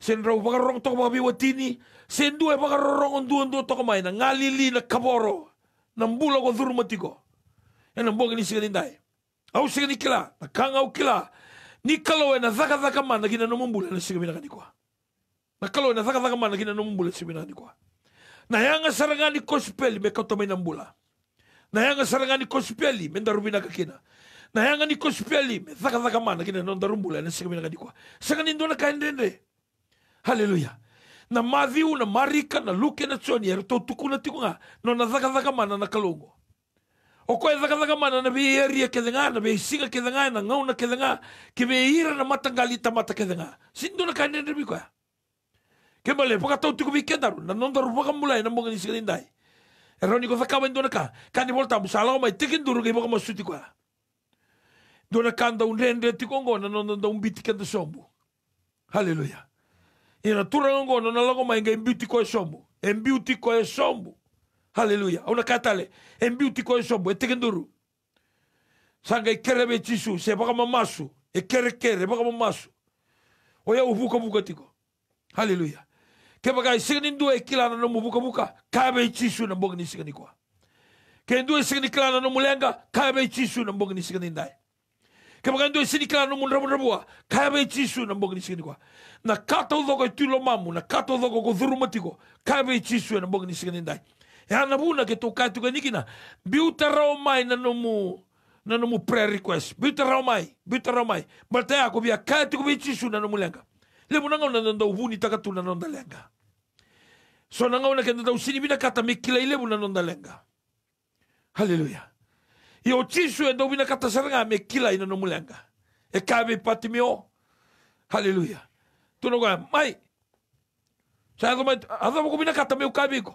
sen rau vagarong toko mabiwatini sen dua vagarorong on duan dua toko maina ngalili na kaboro nambula mbula ko dhuru matiko ena mboga ni sigani dai au sigani kila na kanga au kila ni kalo na zaka zaka mana gina no mbula na sigani minaka nikwa. na kalo na zaka zaka mana gina no na sigani minaka nikwa. na yanga sarangani kospeli me kato maina mbula na yanga sarangani kospeli me ndarubina kakina eh. na yanga ni kospeli me zaka zaka mana gina na ndarumbula na sigani kani kwa sagani ndona kaendende haleluya na mathiu na marika na luke na joni ero tå tuku na tiguga no na thakathakamana na kalungu okoe thakathakamana na bääaria kethenga na bäisiga kethenga na ng'au kethenga kä bäira na matangali ta mata kethenga sindo na kainendere bikoya kä mbale paka tau tuku bäikendaru na nondaru paka mulai na mogeni sigani ndai ero niko thakava indo na ka kandi volta musalago maiteke nduru kä paka masuti koya ndona kanda undrendre tikongona nonda umbiti kenda sombu haleluya inatula nongono na longo mainga embiuti kue sombu embiuti kue sombu haleluya una katale embiuti kue sombu etekenduru sanga ikere be chisu se baka mamasu ikere kere baka mamasu oya uvuka vuka tiko haleluya ke baka isigni ndua ikilana no muvuka vuka kabe chisu na mbogni signi kwa ke ndua isigni kilana no mulenga kabe chisu na mbogni signi ndai kebakando esilikala no munramunramua kayabe chisu na mbogi kwa na kata udhoko tuilo mamu na kata udhoko kudhuru matiko kayabe chisu na mbogi nisikinindai yana buna ke tokai tuka nikina biuta rao mai na nomu na nomu prayer request biuta rao mai biuta rao mai mata yako bia kaya tuka bia chisu na nomu lenga le munanga na nanda uvuni na nonda lenga so nanga una ke nanda sinibina kata mikila ile na nonda lenga haleluya io tisu e dovina katasaranga me kila ina no mulanga e kabe patimio haleluya tuno kwa mai chado mai adho ko bina kata me ukabiko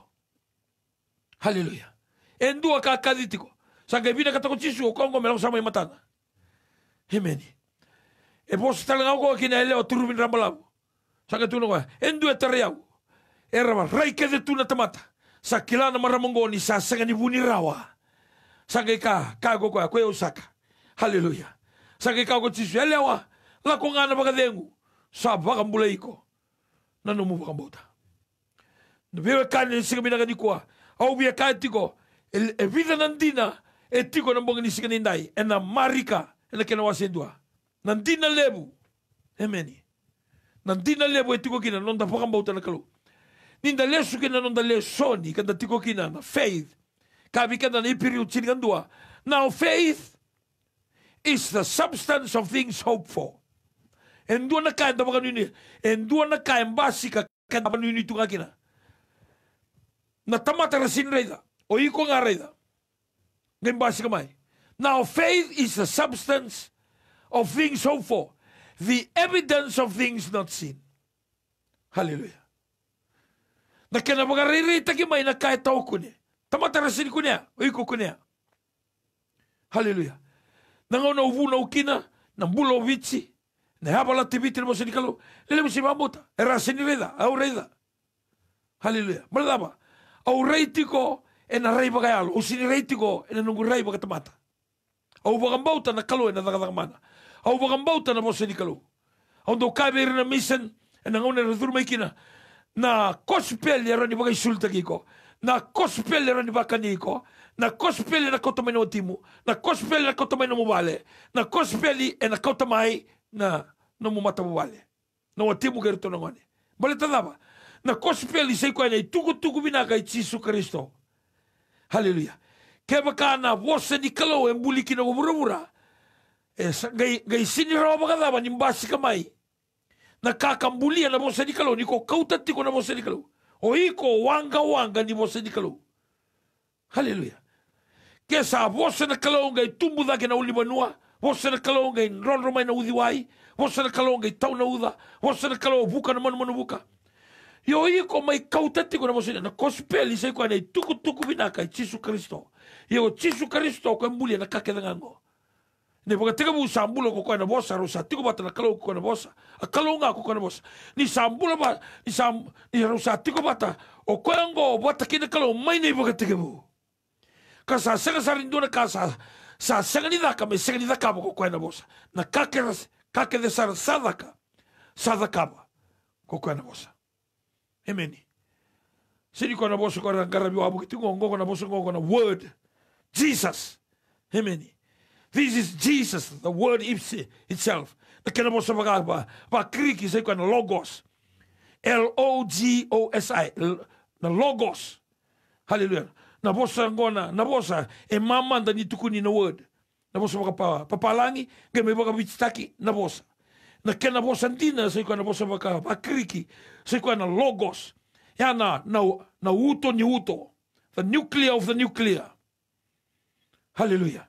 haleluya endua ka kaditiko sanga bina kata ko tisu o kongo melo sama matana hemeni e posso talanga ko kina ele o turubin rambalavo sanga tuno kwa endua teriau era raike de tuna tamata sakilana maramongoni sa sanga ni bunirawa rawa Sakeka kago kwa kwe usaka haleluya sangika ko tisu elewa la ko ngana baka dengu sa baka mbule iko nanu mu baka bota no bebe kane siga mina kwa au bia kai tiko el evita nandina e tiko na bongi ena marika ena kena wasendua nandina lebu emeni nandina lebu e tiko kina nonda baka na kalu ninda lesu kina nonda lesoni kada tiko kina na faith Kawikan dan ipiriutsin kan dua. Now faith is the substance of things hoped for. En dua na kain tapakan ini. En dua na kain basi ka kain tapakan ini tunga kina. Na tamata rasin reida. O iko nga reida. Ngayon basi kamay. Now faith is the substance of things hoped for. The evidence of things not seen. Hallelujah. Na kinapakariri takimay na kahit tao kunin. Tamatarasini kunea, oiko kunea. Haleluya. Nanga ona uvu na ukina, na mbulo vitsi, na hapa la tibi mo sini kalo. Lele mo sima era sini reda, au reda. Haleluya. Maladaba, au reitiko e na rei bagai yalo, o sini reitiko ena nungu rei bagai tamata. Au bagambauta na kalo ena na dagadang mana. Au bagambauta na mo sini Au do kabe na misen, ena na ngone na dhurma ikina, na kospel ya rani bagai isulita kiko. Haleluya. na kospelera ni vakaniko na kospeli na kota mai no timu na kospeli na kota mai no wale na kospeli e na kota mai na no mo mata wale na o timu geru tono ngone bale tadava na kospeli sei ko nei tuku tuku bina kai Jesu Kristo haleluya keba kana wose ni kalo e buliki no burbura e gai gai sini ro baga dava ni mbasi kamai na kaka mbulia na wose ni kalo ni ko kauta tiko na wose ni kalo oiko wanga wanga ni você ni kalou Aleluia. Kesa sa na kalou e tumbu da na uli nua, você na kalou e ronro mai na wai, você na calonga e tau na uda, você na calou buka na manu manu buka. Yo iko mai kautati kona você na kospeli sei na e tuku tuku vinaka e tisu Kristo. E o tisu Kristo kona mulher na kake da ne baka teka bu sambula ko kana bosa rusa tiko batana kalau ko kana bosa kalau nga ko kana bosa ni sambula ba ni sam ni rusa tiko bata o kwango bata kina kalau mai ne baka teka ka sa sega sa rinduna ka sa sa sanga ni daka me sanga ni daka ko na bosa na ka ke ka ke de sar sadaka sadaka ko kana bosa emeni sini kana bosa ko rangara bi abu kitingo ngo bosa ngo kana word jesus emeni This is Jesus, the word itself. Na logos. L-O-G-O-S-I. Na logos. Hallelujah. Na vossa angona, na vossa, é ni tukuni na word. Na vossa para papalangi, que me bitstaki na Na que na vossa antina, sei quando na vossa boca, para clique, logos. É na, na, na uto ni uto. The nuclear of the nuclear. Hallelujah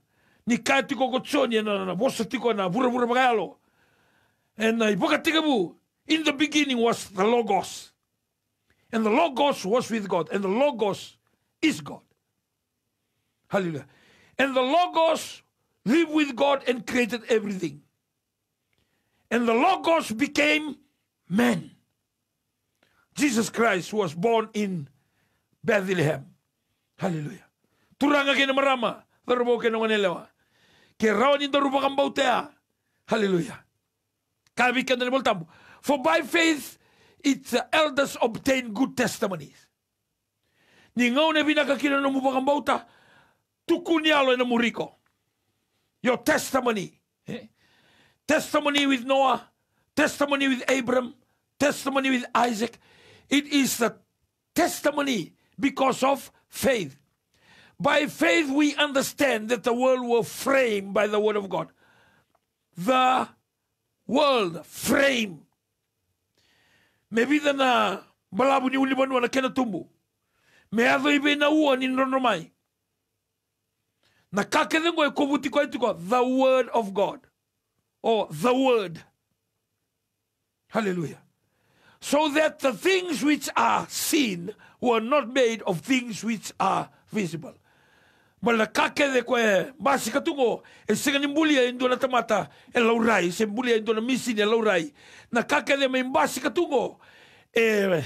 ni ka tiko ko tsoni na na bosa tiko na vura vura bagalo and uh, i boka tikabu in the beginning was the logos and the logos was with god and the logos is god hallelujah and the logos lived with god and created everything and the logos became man jesus christ was born in bethlehem hallelujah turanga kena marama Terboke nongan elewa. Kerawan in the Rubakam Bautea. Hallelujah. Can we can the For by faith, its elders obtain good testimonies. Ni ngau ne binakakina no mubakam bauta, tukunialo na muriko. Your testimony. Eh? Testimony with Noah, testimony with Abram, testimony with Isaac. It is the testimony because of faith. By faith, we understand that the world was framed by the Word of God. The world frame. Mebida na balabu ni ulibanu wanakena tumbu. Meadho ibe na uwa ni ndono mai. Na kakethe e kovuti kwa itiko. The word of God. Or oh, the word. Hallelujah. So that the things which are seen were not made of things which are visible. Mala kake de koe masi katungo e senga ni mulia indona tamata e laurai se mulia indona misi ni laurai na kake de me masi katungo e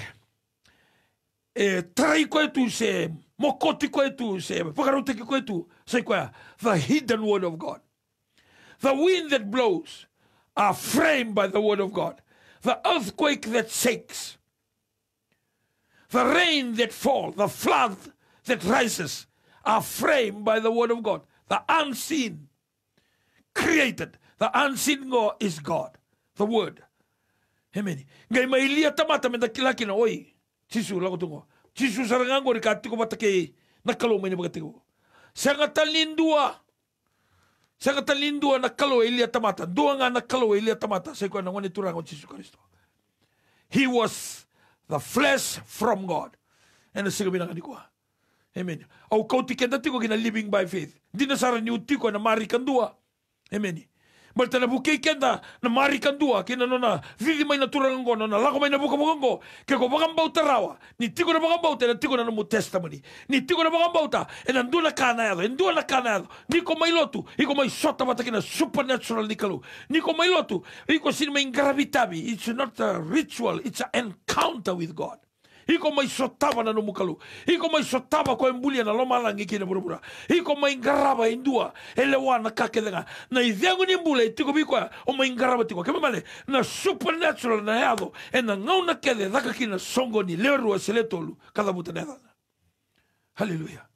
e trai koe tu se mokoti koe tu se pakaruteki koe tu se koe the hidden word of God the wind that blows are framed by the word of God the earthquake that shakes the rain that falls the flood that rises are framed by the word of God. The unseen created. The unseen God is God. The word. Amen. Ngai mai lia tamata me dakila kina oi. Tisu lago tungo. Tisu sarangango rika tiko batake nakalo mene bagatiko. Sanga talindua. Sanga talindua nakalo ilia tamata. Dua nga nakalo ilia tamata. kwa na ngone turango Tisu Kristo. He was the flesh from God. And the sigabina nganikua. Amen. Au kau tiket na tiko kina living by faith. Dina sara ni ko na mari kandua. Amen. Mal tana buke kenda na mari kandua kina nona vivi mai na turango nona lako mai na buka bukango ke ko bakam bauta rawa ni tiko na bakam bauta na tiko na mu testimony ni tiko na bakam bauta en andula kana en dula kana ni ko mai lotu i ko mai sota mata kina supernatural nikalu ni ko mai lotu i ko sin mai gravitabi it's not a ritual it's an encounter with God iko maisotava na nomukalu iko maisotava ko bulia na loma langi kine burubura iko maingarava e dua ele wā na kakelenga na i ni bula i tiko vikoa o maingarava tiko kema male na supernatural na yado ena ngau na kede daka kina songo ni leru rua seletolu kada puta ne dana haleluya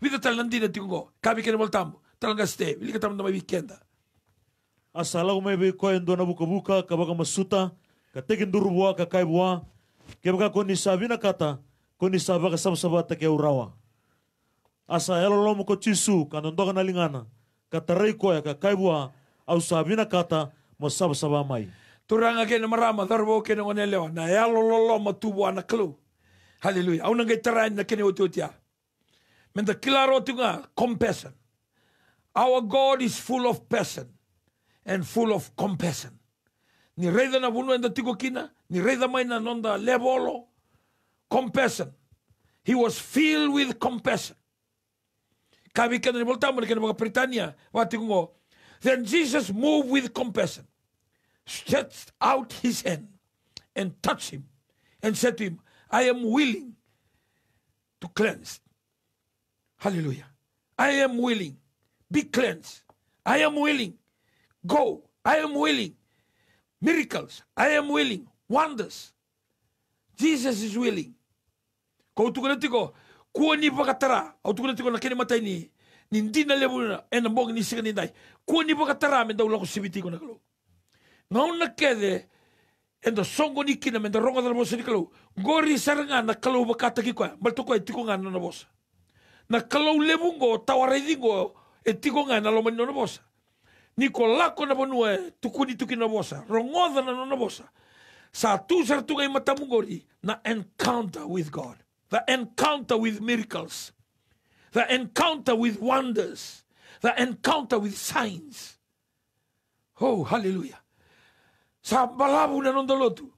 vida talandina tiko go kabi kene moltambo talanga ste lika tamu na mai vikenda asalago mai vikoa e ndua na buka buka kabaka masuta ka teke ndurubua ka kaibuwa kebaka koni savina kata koni sava ka sabasaba ta ke urawa asa elolomo ko tisu kana ndoka na lingana ka tarai koya ka kaibua au savina kata mo sabasaba mai turanga ke na marama darbo ke na ngone lewa na elololomo tubu ana klu haleluya au nangai tarai na kene ototia men the klaro tunga compassion our god is full of passion and full of compassion ni reida na vunu enda tiko kina Ni Reidamainen on the levolo, compassion. He was filled with compassion. Kavikana ni voltamo ni mga Britanya, watingo. Then Jesus moved with compassion, stretched out his hand and touched him and said to him, I am willing to cleanse. Hallelujah. I am willing. Be cleansed. I am willing. Go. I am willing. Miracles. I am willing wonders. Jesus is willing. Ko tu kona tiko ko ni pakatara au tu kona tiko na kene matai ni ni dina le buna ena bong ni sikani dai ko ni pakatara me dau lako sibiti kona kalo. Ngau na kede enda songo ni kina me da ronga da bosa ni kalu. Gori nga na kalu bakata ki kwa mal to ko tiko ngana na bosa. Na kalu le bungo tawaredi go e tiko ngana lo mani na bosa. Ni ko lako na bonua tukuni tukina bosa. Rongoda na na bosa. Satu sertugai matamu na encounter with God. The encounter with miracles. The encounter with wonders. The encounter with signs. Oh, hallelujah. Sa balabu na nondolotu.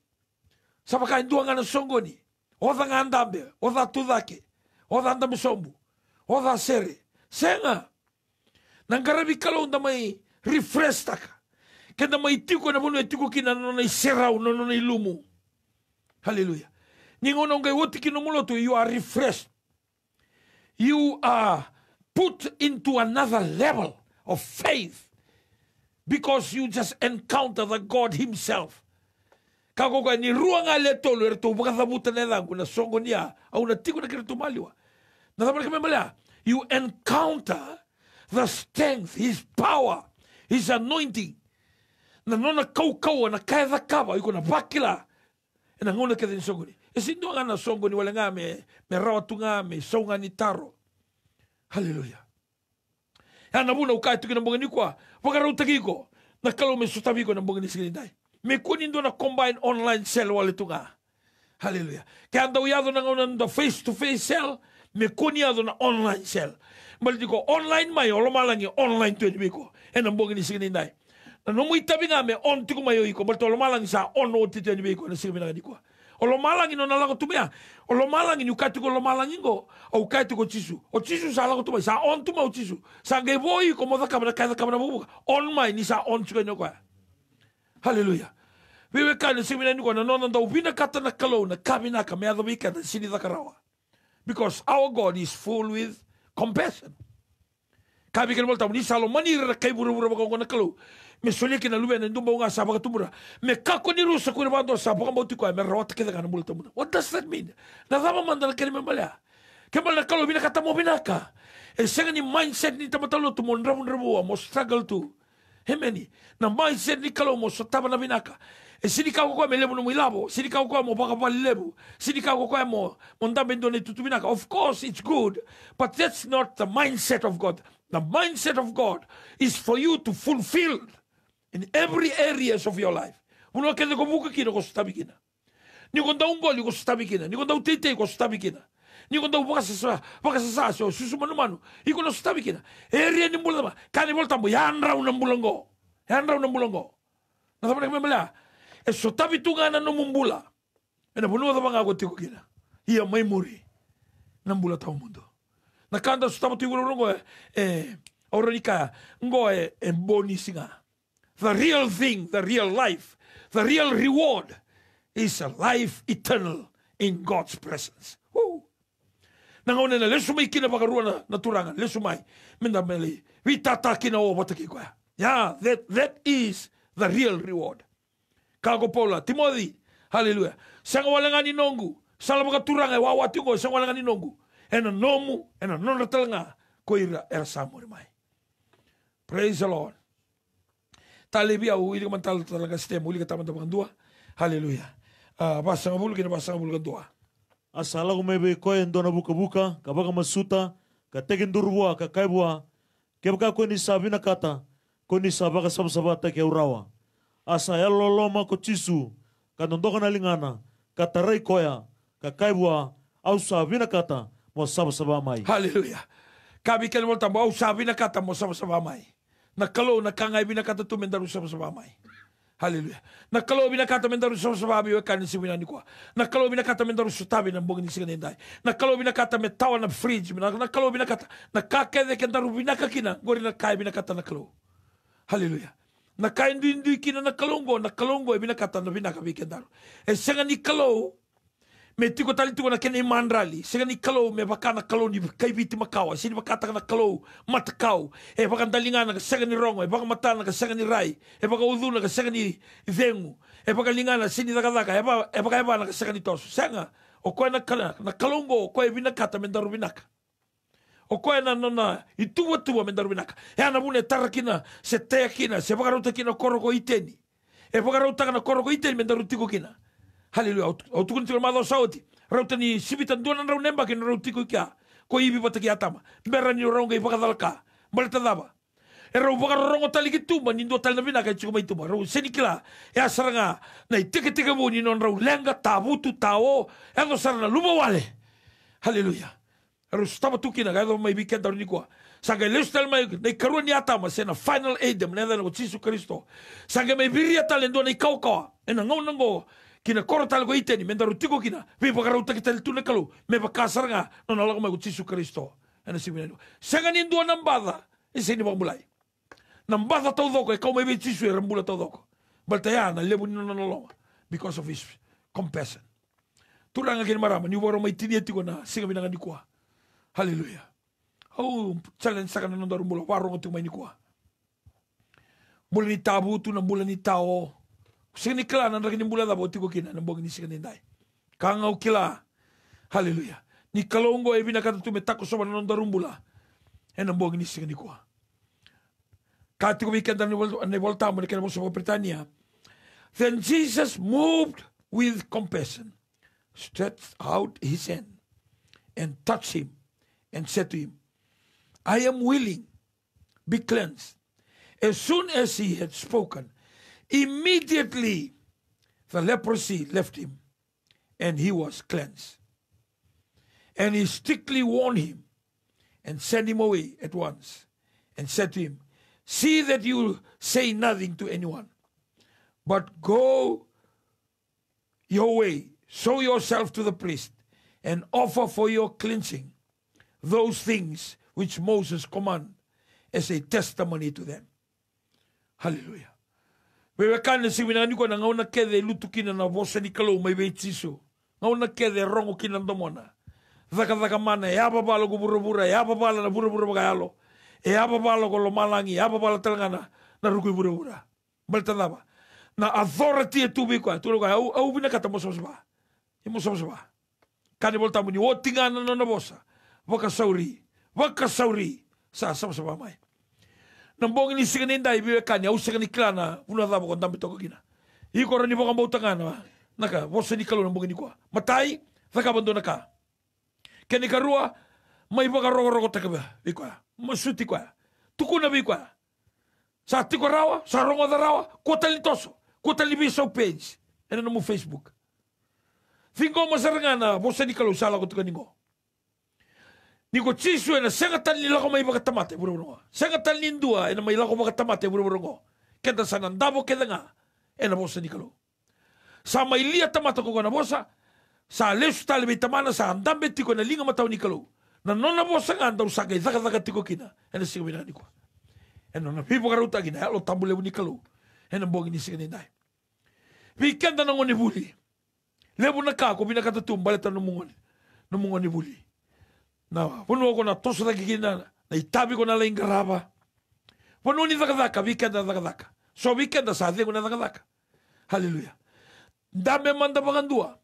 Sa pakaindua nga na songoni. Oda nga andambe. Odha tudake. Odha andambe sombu. Odha sere. Senga. Nanggarabi kalonda may refresh taka. Tena maitiko na monu etiku kina no nei serau, no no nei lumu. Hallelujah. Ningono ngai woti kino molotu, you are refreshed. You are put into another level of faith because you just encounter the God himself. Kako ka ni ruanga le tolu er tu bukasa buta ne langu na songo nia au na tiku na kira to maliwa. Na thamana kame malea, you encounter the strength, his power, his anointing na nona kaukaua na kaevakava e e iko na pakela na gauna kece ni sogoni esi sinua ga na sogoni ua le ga me, me rawatuga me songa ni taro haleluya e ana vuna ukae tuki na bogeni kua vakarau takiko na kalau me sotaviko na bogeni sikini dai me kuni ndo na combine online cell ua le tuga haleluya ke andau iado na gauna ndo face to face cell me kuni iado na online cell ma le online mai o lomalangi online ni viko e na ni sikini dai na no mui me on tiku mai iko, mori tolo malangi sa on o titi ani beiko na sika minanga dikua. O lo malangi no na lango o lo malangi ni ukai lo malangi ngo, o ukai chisu. O chisu sa lango tumai, sa on tuma o chisu. Sa ngei vo iko mo thaka mana kai thaka mana on mai ni sa on tuka ni okoa. Hallelujah. We kai na sika minanga dikua, na nona ndau vina kata na kalau na kabinaka mea the weekend na sini thaka Because our God is full with compassion. Kabi kan mo tau ni salomani rara kai buru buru bakong kona kalau me soli ke na lube na ndumba unga katumura me kako ni rusa kuri kamba rawata ke what does that mean na zama mandala ke ni membalea ke mbala kalau bina kata mo binaka e senga ni mindset ni tamatalo tu mo struggle tu hemeni na mindset ni kalau mo sotaba na binaka e sini kau koe me lebu no milabo sini kau mo baka pali lebu sini mo monda bendo of course it's good but that's not the mindset of god the mindset of god is for you to fulfill in every areas of your life. Mula kende ko muka quiero ko sutabi kina. Ni ko un ngoli ko sutabi kina. Ni ko un tete ko sutabi kina. Ni ko daw baka sasa baka sasa so susu manu manu. I ko no sutabi kina. Area ni mula ba. Kani volta mo un unam bulongo. Yanra unam bulongo. Na sabana kime mela. E sutabi tunga na no mumbula. E na bunu da banga ko tiko kina. Ia mai muri. mbula ta mundo. Na kanda sutabi tiko rongo e. Eh, eh Aurorika, ngo e, eh, e boni singa. The real thing, the real life, the real reward is a life eternal in God's presence. Woo. Nanga onena lesu mai kina wakaruana na turanga, lesu mai, minda meli, vi tata kina o wataki Yeah, that, that is the real reward. Kako Paula, Timothy, hallelujah. Sanga walanga ni nongu, salamaka turanga e wawati ko, sanga walanga ni nongu. Ena nomu, ena nona talanga, koira era samuri mai. Praise the Lord. Talibia uili man tal talaga sistem uli kata man dua. Haleluya. Uh, pasang bulu kini pasang bulu kedua. Asala ko mebe ko endona buka buka kaba masuta suta, tegen durwa ka kaibwa kebaka ko ni sabina kata ko ni sabaka sab sabata ke urawa. Asa ya loloma ko tisu ka nondoka na lingana ka tarai koya ka kaibwa au sabina kata mo sab sabamai. Haleluya. Kabi kelmo tambah au bina kata mo sab mai. na kalo na kangai bina kata tu mendaru sama sama mai Haleluya. Na kalo bina kata mendaru sama sama bi weka ni sibina ni kwa. Na kalo bina kata mendaru sutabi na mbogi ni siga Na kalo bina kata metawa na fridge na, na kalo bina kata na kake de kendaru bina kakina gori na kai bina kata na kalo. Haleluya. Na kai ndi ndi kina na kalongo na kalongo bina kata na bina kabi kendaru. E eh, sanga ni kalo me tiko tali tiko na kene i manrali sega ni kalou me vaka na kalou ni kaiviti se ni vakataka na kalou matakau e vakadalingana sega ni rogo e vakamatana ka sega ni rai e vakaudhuna ka sega ni dhengu e vakalingana sini dakadaka e vakaevana e sega ni toso sega o koe na, na kalongo o koe vinakata me daruvinaka o koe na nona i tuvatua me daruvinaka e ana vune e tara se tea se vakarauta kina iteni e vakarautaka na koroko iteni e me darutiko kina Halleluja. Autukuni tiro mado sauti. Rauta ni sibita nduna na unemba kini rautiku ikia. Ko ibi bataki atama. Beran ni ronga ipaka dhalaka. Mbalita dhaba. E rau baka rongo tali kituma ni ndua tali na vinaka ichiko maituma. Rau senikila. E asaranga na Nai teke mu ni non rau lenga tu tao. E ando sarana luma wale. Halleluja. Rau stama tukina mai maibi kenda runikuwa. Sanga ilesu tali maiki. Na ikarua ni atama sena final aid. Mnenda na kutisu kristo. Sanga maibiria tali ndua na ikaukawa. E na ngau nangoo. kina korotale ko iteni me daru tiko kina veipakara utakitali tune kalu me pakasaraga nona lago mai go jisu kristo ena sivinani segani dua na bada e seni vamulai na bada taudoko e kaumai vei jisu e rambula taudoko bal taia na levu nina na loma because of his compassion turanga kina marama ni waro mai tini etiko na singa vinanga nikua haleluya au challenge sakana na daru waro ngotu mai nikua mula ni tabu tu na mula ni tao kusikini kila nandraki da botiko kina nambongi nisikini ndai kanga ukila haleluya nikalongo ebi nakata tume tako soba nanonda rumbula enambongi nisikini kwa kati ko weekend ne voltamo ne kena mosoba Britania then Jesus moved with compassion stretched out his hand and touched him and said to him I am willing be cleansed as soon as he had spoken Immediately, the leprosy left him and he was cleansed. And he strictly warned him and sent him away at once and said to him, See that you say nothing to anyone, but go your way, show yourself to the priest, and offer for your cleansing those things which Moses commanded as a testimony to them. Hallelujah. kane si wina niko na ngauna kede lutu kina na vose ni kalou mai vei tisu. Ngauna kede rongo kina ndomona. Zaka zaka mana e apa ku bura bura, e apa bala na bura baka yalo. E apa balo ko lo malangi e apa bala telangana na ruku bura. Balta dava. Na authority tia tu biko tu lukai, au au vina kata mosa mosa ba. E mosa mosa ba. Kani volta muni o tingana na na vosa. Waka sauri. waka sauri. Sa sa mosa ba mai. na bongi ni sigani ndai biwe kanya usigani klana vuna dhambo kwa ndambi toko kina iko rani boga mbau tangana wa naka wose ni kalu na bongi ni kwa matai thaka bandona ka keni karua mai rogo rogo takaba bikwa masuti kwa tukuna bikwa sa tiko rawa sa rongo da rawa kota li toso kota li biso page ena no facebook Fingo masarangana, bosa ni kalu sala ko tukaningo. Niko Chisu ena senga t a n i lako mai baka tamate buru buru ngo. Senga t a n i indua ena mai lako baka tamate buru buru ngo. Kenta sanan dabo keda nga ena bosa nikalo. Sa mai lia tamata koko na bosa. Sa lesu tali b a i tamana sa andambe tiko ena linga matau nikalo. Na nona bosa nga andau saka i zaka zaka tiko kina. Ena siga bina niko. Ena na pipo karuta g i n a alo tambule bu nikalo. Ena bogi ni siga ni dai. v i kenta na ngoni buli. Lebu na kako bina kata tumbale tanu mungoni. Namungoni buli. na pono wako na toso da kikina na itabi ko na lain garaba ni daga daga weekend so weekend na na daga haleluya dame manda bagandua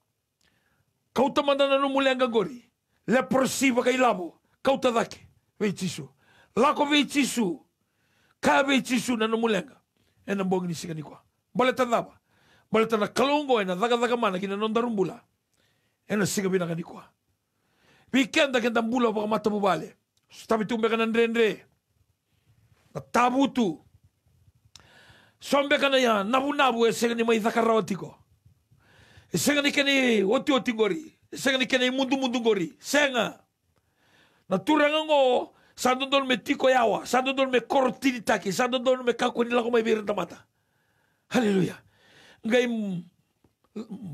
kau manda na no mulenga gori le porsiva kai labo kau lako veitisu ka veitisu na no mulenga ena bongi ni sikani kwa bale ta na kalongo ena daga mana kina non ena siga bina kanikwa tak kenta mbula para mata bubale. tu mereka nandre nandre. Tabu tabutu. Sombe kana ya nabu nabu esen ni mai zakara otiko. Esen ni kene oti oti gori. Esen ni kene mundu mundu gori. Senga. Na turanga ngo dol me tiko yawa. sando dol me korotini taki. dol me kakweni lako mai birenta mata. Haleluya. Ngai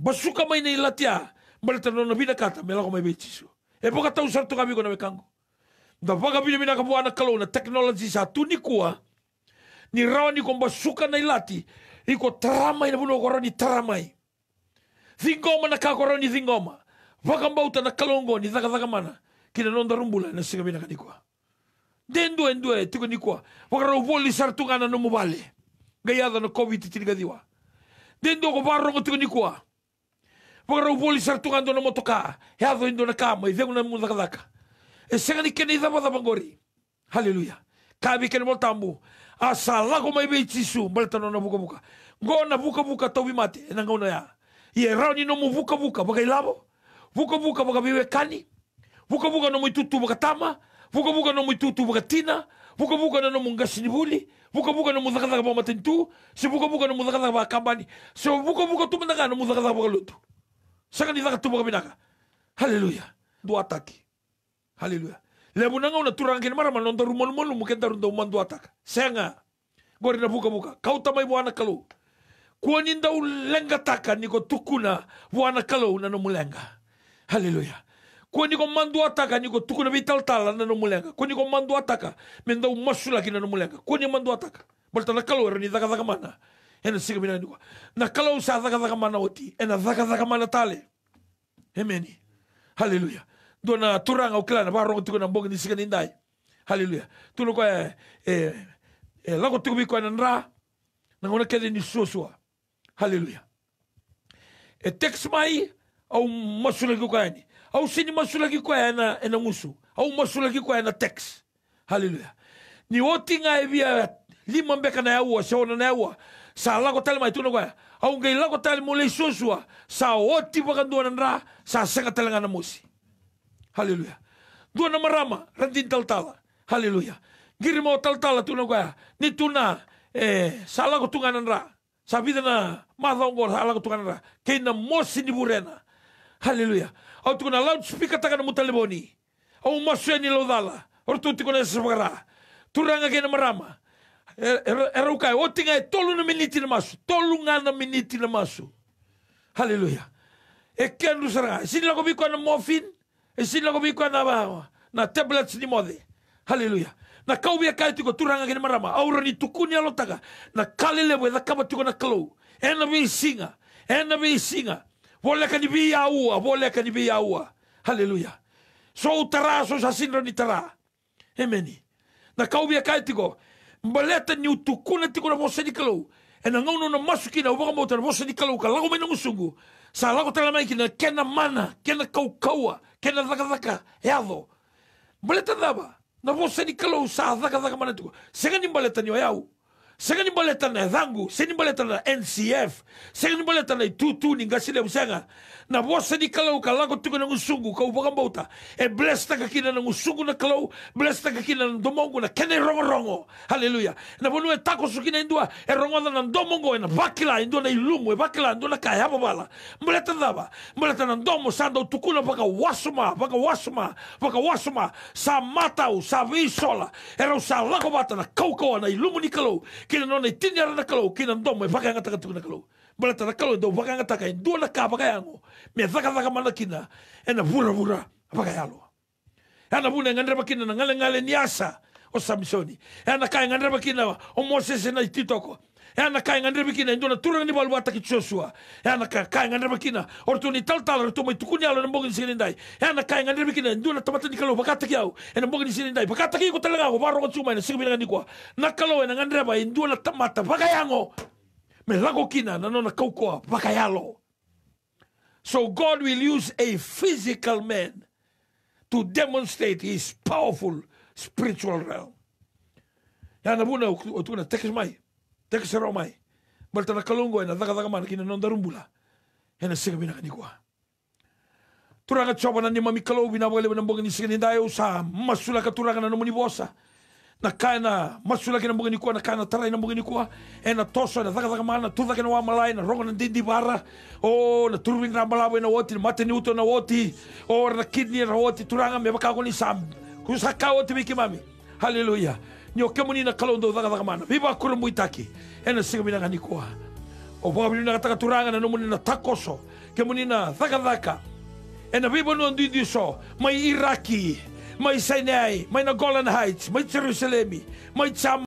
basuka mai nei latia. Malta nona bina kata melako mai bechisu. e poka tau sartu kami kona mekango da poka pili mina kapu ana na teknologi sa tuni kua ni rawa ni komba suka na ilati iko taramai na puno koroni taramai thingoma na kakoroni thingoma vakambauta na kalongo ni thakathaka mana kina nonda rumbula na siga mina kanikua dendue ndue tiko nikua vakarau voli sartungana no mobale gaiada na covid tiniga diwa dendue ko varongo tiko nikua vakarau polisi ratugani dona motoka eacoini kama ivequ na muthakathaka eseg'anikene ithavotha vangori haleluya kavikene motambu asalako maiveitisu baletano na vukavuka ngona vukavuka tauvimate enangauna ya ieraoni no muvukavuka vakailavo vukavuka vakaviwekani vukavuka no muitutu vakatama vukavuka no muitutu vakatina vukavuka no mungasinivuli vukavuka no muthakathaka vamatintu se vukavuka no muthakathaka vakakambani se vukavuka tumanaka no muthakathaka saka shakanisa katumbuka binaka haleluya duataki haleluya lebunanga unaturankeni mara malonda rumalumolu mukenda runda umandu ataka senga gori na buka buka kautamai bwana kalu kuoninda ulenga taka niko tukuna bwana kalu nano mulenga haleluya kuo niko mandu ataka niko tukuna vitaltala nano mulenga kuo niko mandu ataka menda umasulaki nano mulenga kuo ni mandu ataka boltana kalu erani zakazakamana ena mina niwa na kalau sa thakathaka mana oti ena thakathaka mana tale amen haleluya dona turanga ukilana varongo tiko na mbongi ni ndai haleluya tuno ko eh, eh, eh, lako tiko biko ena nra na ngona kede ni sosua haleluya e tex mai au masula ki kwa au sini masula ki kwa ena ena ngusu au masula ki kwa ena tex haleluya ni oti nga e via lima mbeka na yawa shaona na yawa sala ko tal mai tuna koe au ngai lako tele mo le sosua sa oti wakandua nan ra sa sanga tal ngana musi haleluya dua na marama tal tala. haleluya ngiri tal tala tuna koe ni tuna eh, sala ko tunga ra sa vida na matha ongor sa lako tunga nan ra kei na mosi ni burena haleluya au tukuna loudspeaker teleboni au ni laudala Ortu tikona sa pagara. Turanga kena marama. era o er, er, er, kai o tinga e tolu na miniti na masu tolu nga na miniti na masu haleluya e kendo sara e sin la ko bi ko na morfin e sin la ko bi ko na ba na tablets ni mode haleluya na kaubia e kai tiko turanga ke marama aura ni tukuni alotaga na kalele we na kama tiko na klo ena bi singa ena bi singa vole ka ni bi ya ua vole ka ni bi ya ua haleluya so utara so sasinro ni tara emeni na kaubia kai tiko mbaleta ni utukuna tiko na vosa di kalau e na ngau na masuki na waka mota na vosa di kalau ka lago mena ngusungu sa lago tala mai kina kena mana kena kaukaua kena dhakadhaka eado mbaleta dhaba na vosa di kalau sa dhakadhaka mana tiko sega ni mbaleta ni wayau sega ni mbaleta na edhangu sega ni mbaleta na NCF sega ni mbaleta na itutu ni ngasile usenga na wasa di kalau ka lagot na ng usungo ka ubang bauta e bless ta kina na usungo na kalau bless ta kina na domongo na kene rongo rongo haleluya na bunu e tako suki na indua e rongo na domongo e na vakila indua na ilumu e vakila indua na kaya babala muleta daba muleta na domo sanda utukuna baka wasuma baka wasuma baka wasuma sa matau sa visola era sa lago bata na kau na ilumu ni kalau kina nona itinera na kalau kina domo e vakanga takatuku na kalau bala tara kalo do vakanga takai e duola ka vakayango me zakazaka mana kina ena vuravura vakayaloa e ana vuna engandra vakina na ngalengale ni asa o samsoni e ana ka engandra vakina o mosese na titoko ana ka engandra vakina ndona tura ni balu ataki josua ana ka ka engandra vakina ortu ni taltal ortu mai tukuni alo nbongi ni sirindai ana ka engandra vakina ndona tamata ni kalo vakata kiau ena bongi ni sirindai vakata ki ko talaga ko baro ko tsuma ni sikubira ni kwa nakalo ena ngandra ba ndona tamata vakayango me lagokina na nona kaukoa bakayalo. So God will use a physical man to demonstrate his powerful spiritual realm. Yana buna utuna tekes mai, tekes ro mai. Balta na kalungo ena daga daga mana kina non darumbula. Ena siga bina kanikuwa. Turanga choba ni nima mikalo bina wale bina mboga ni siga ni dayo sa masula ka turaga na nomuni bosa. na kaena masula kena mungini kua na kaena tarai na mungini kua e na toso e na thakathaka tuthake na wamalai na rogo na didi vara o na turuvingi na malawe na woti na mate na woti o na kidney na woti turanga me vakago sam kusaka woti viki mami haleluya nyo kemuni na kalondo thakathaka mana viva kura muitaki e na siga vinanga ni o vavili na kataka na nomuni na takoso kemuni na thakathaka e na viva so mai iraki May Sinai, may Golan Heights, may Jerusalem, may Cham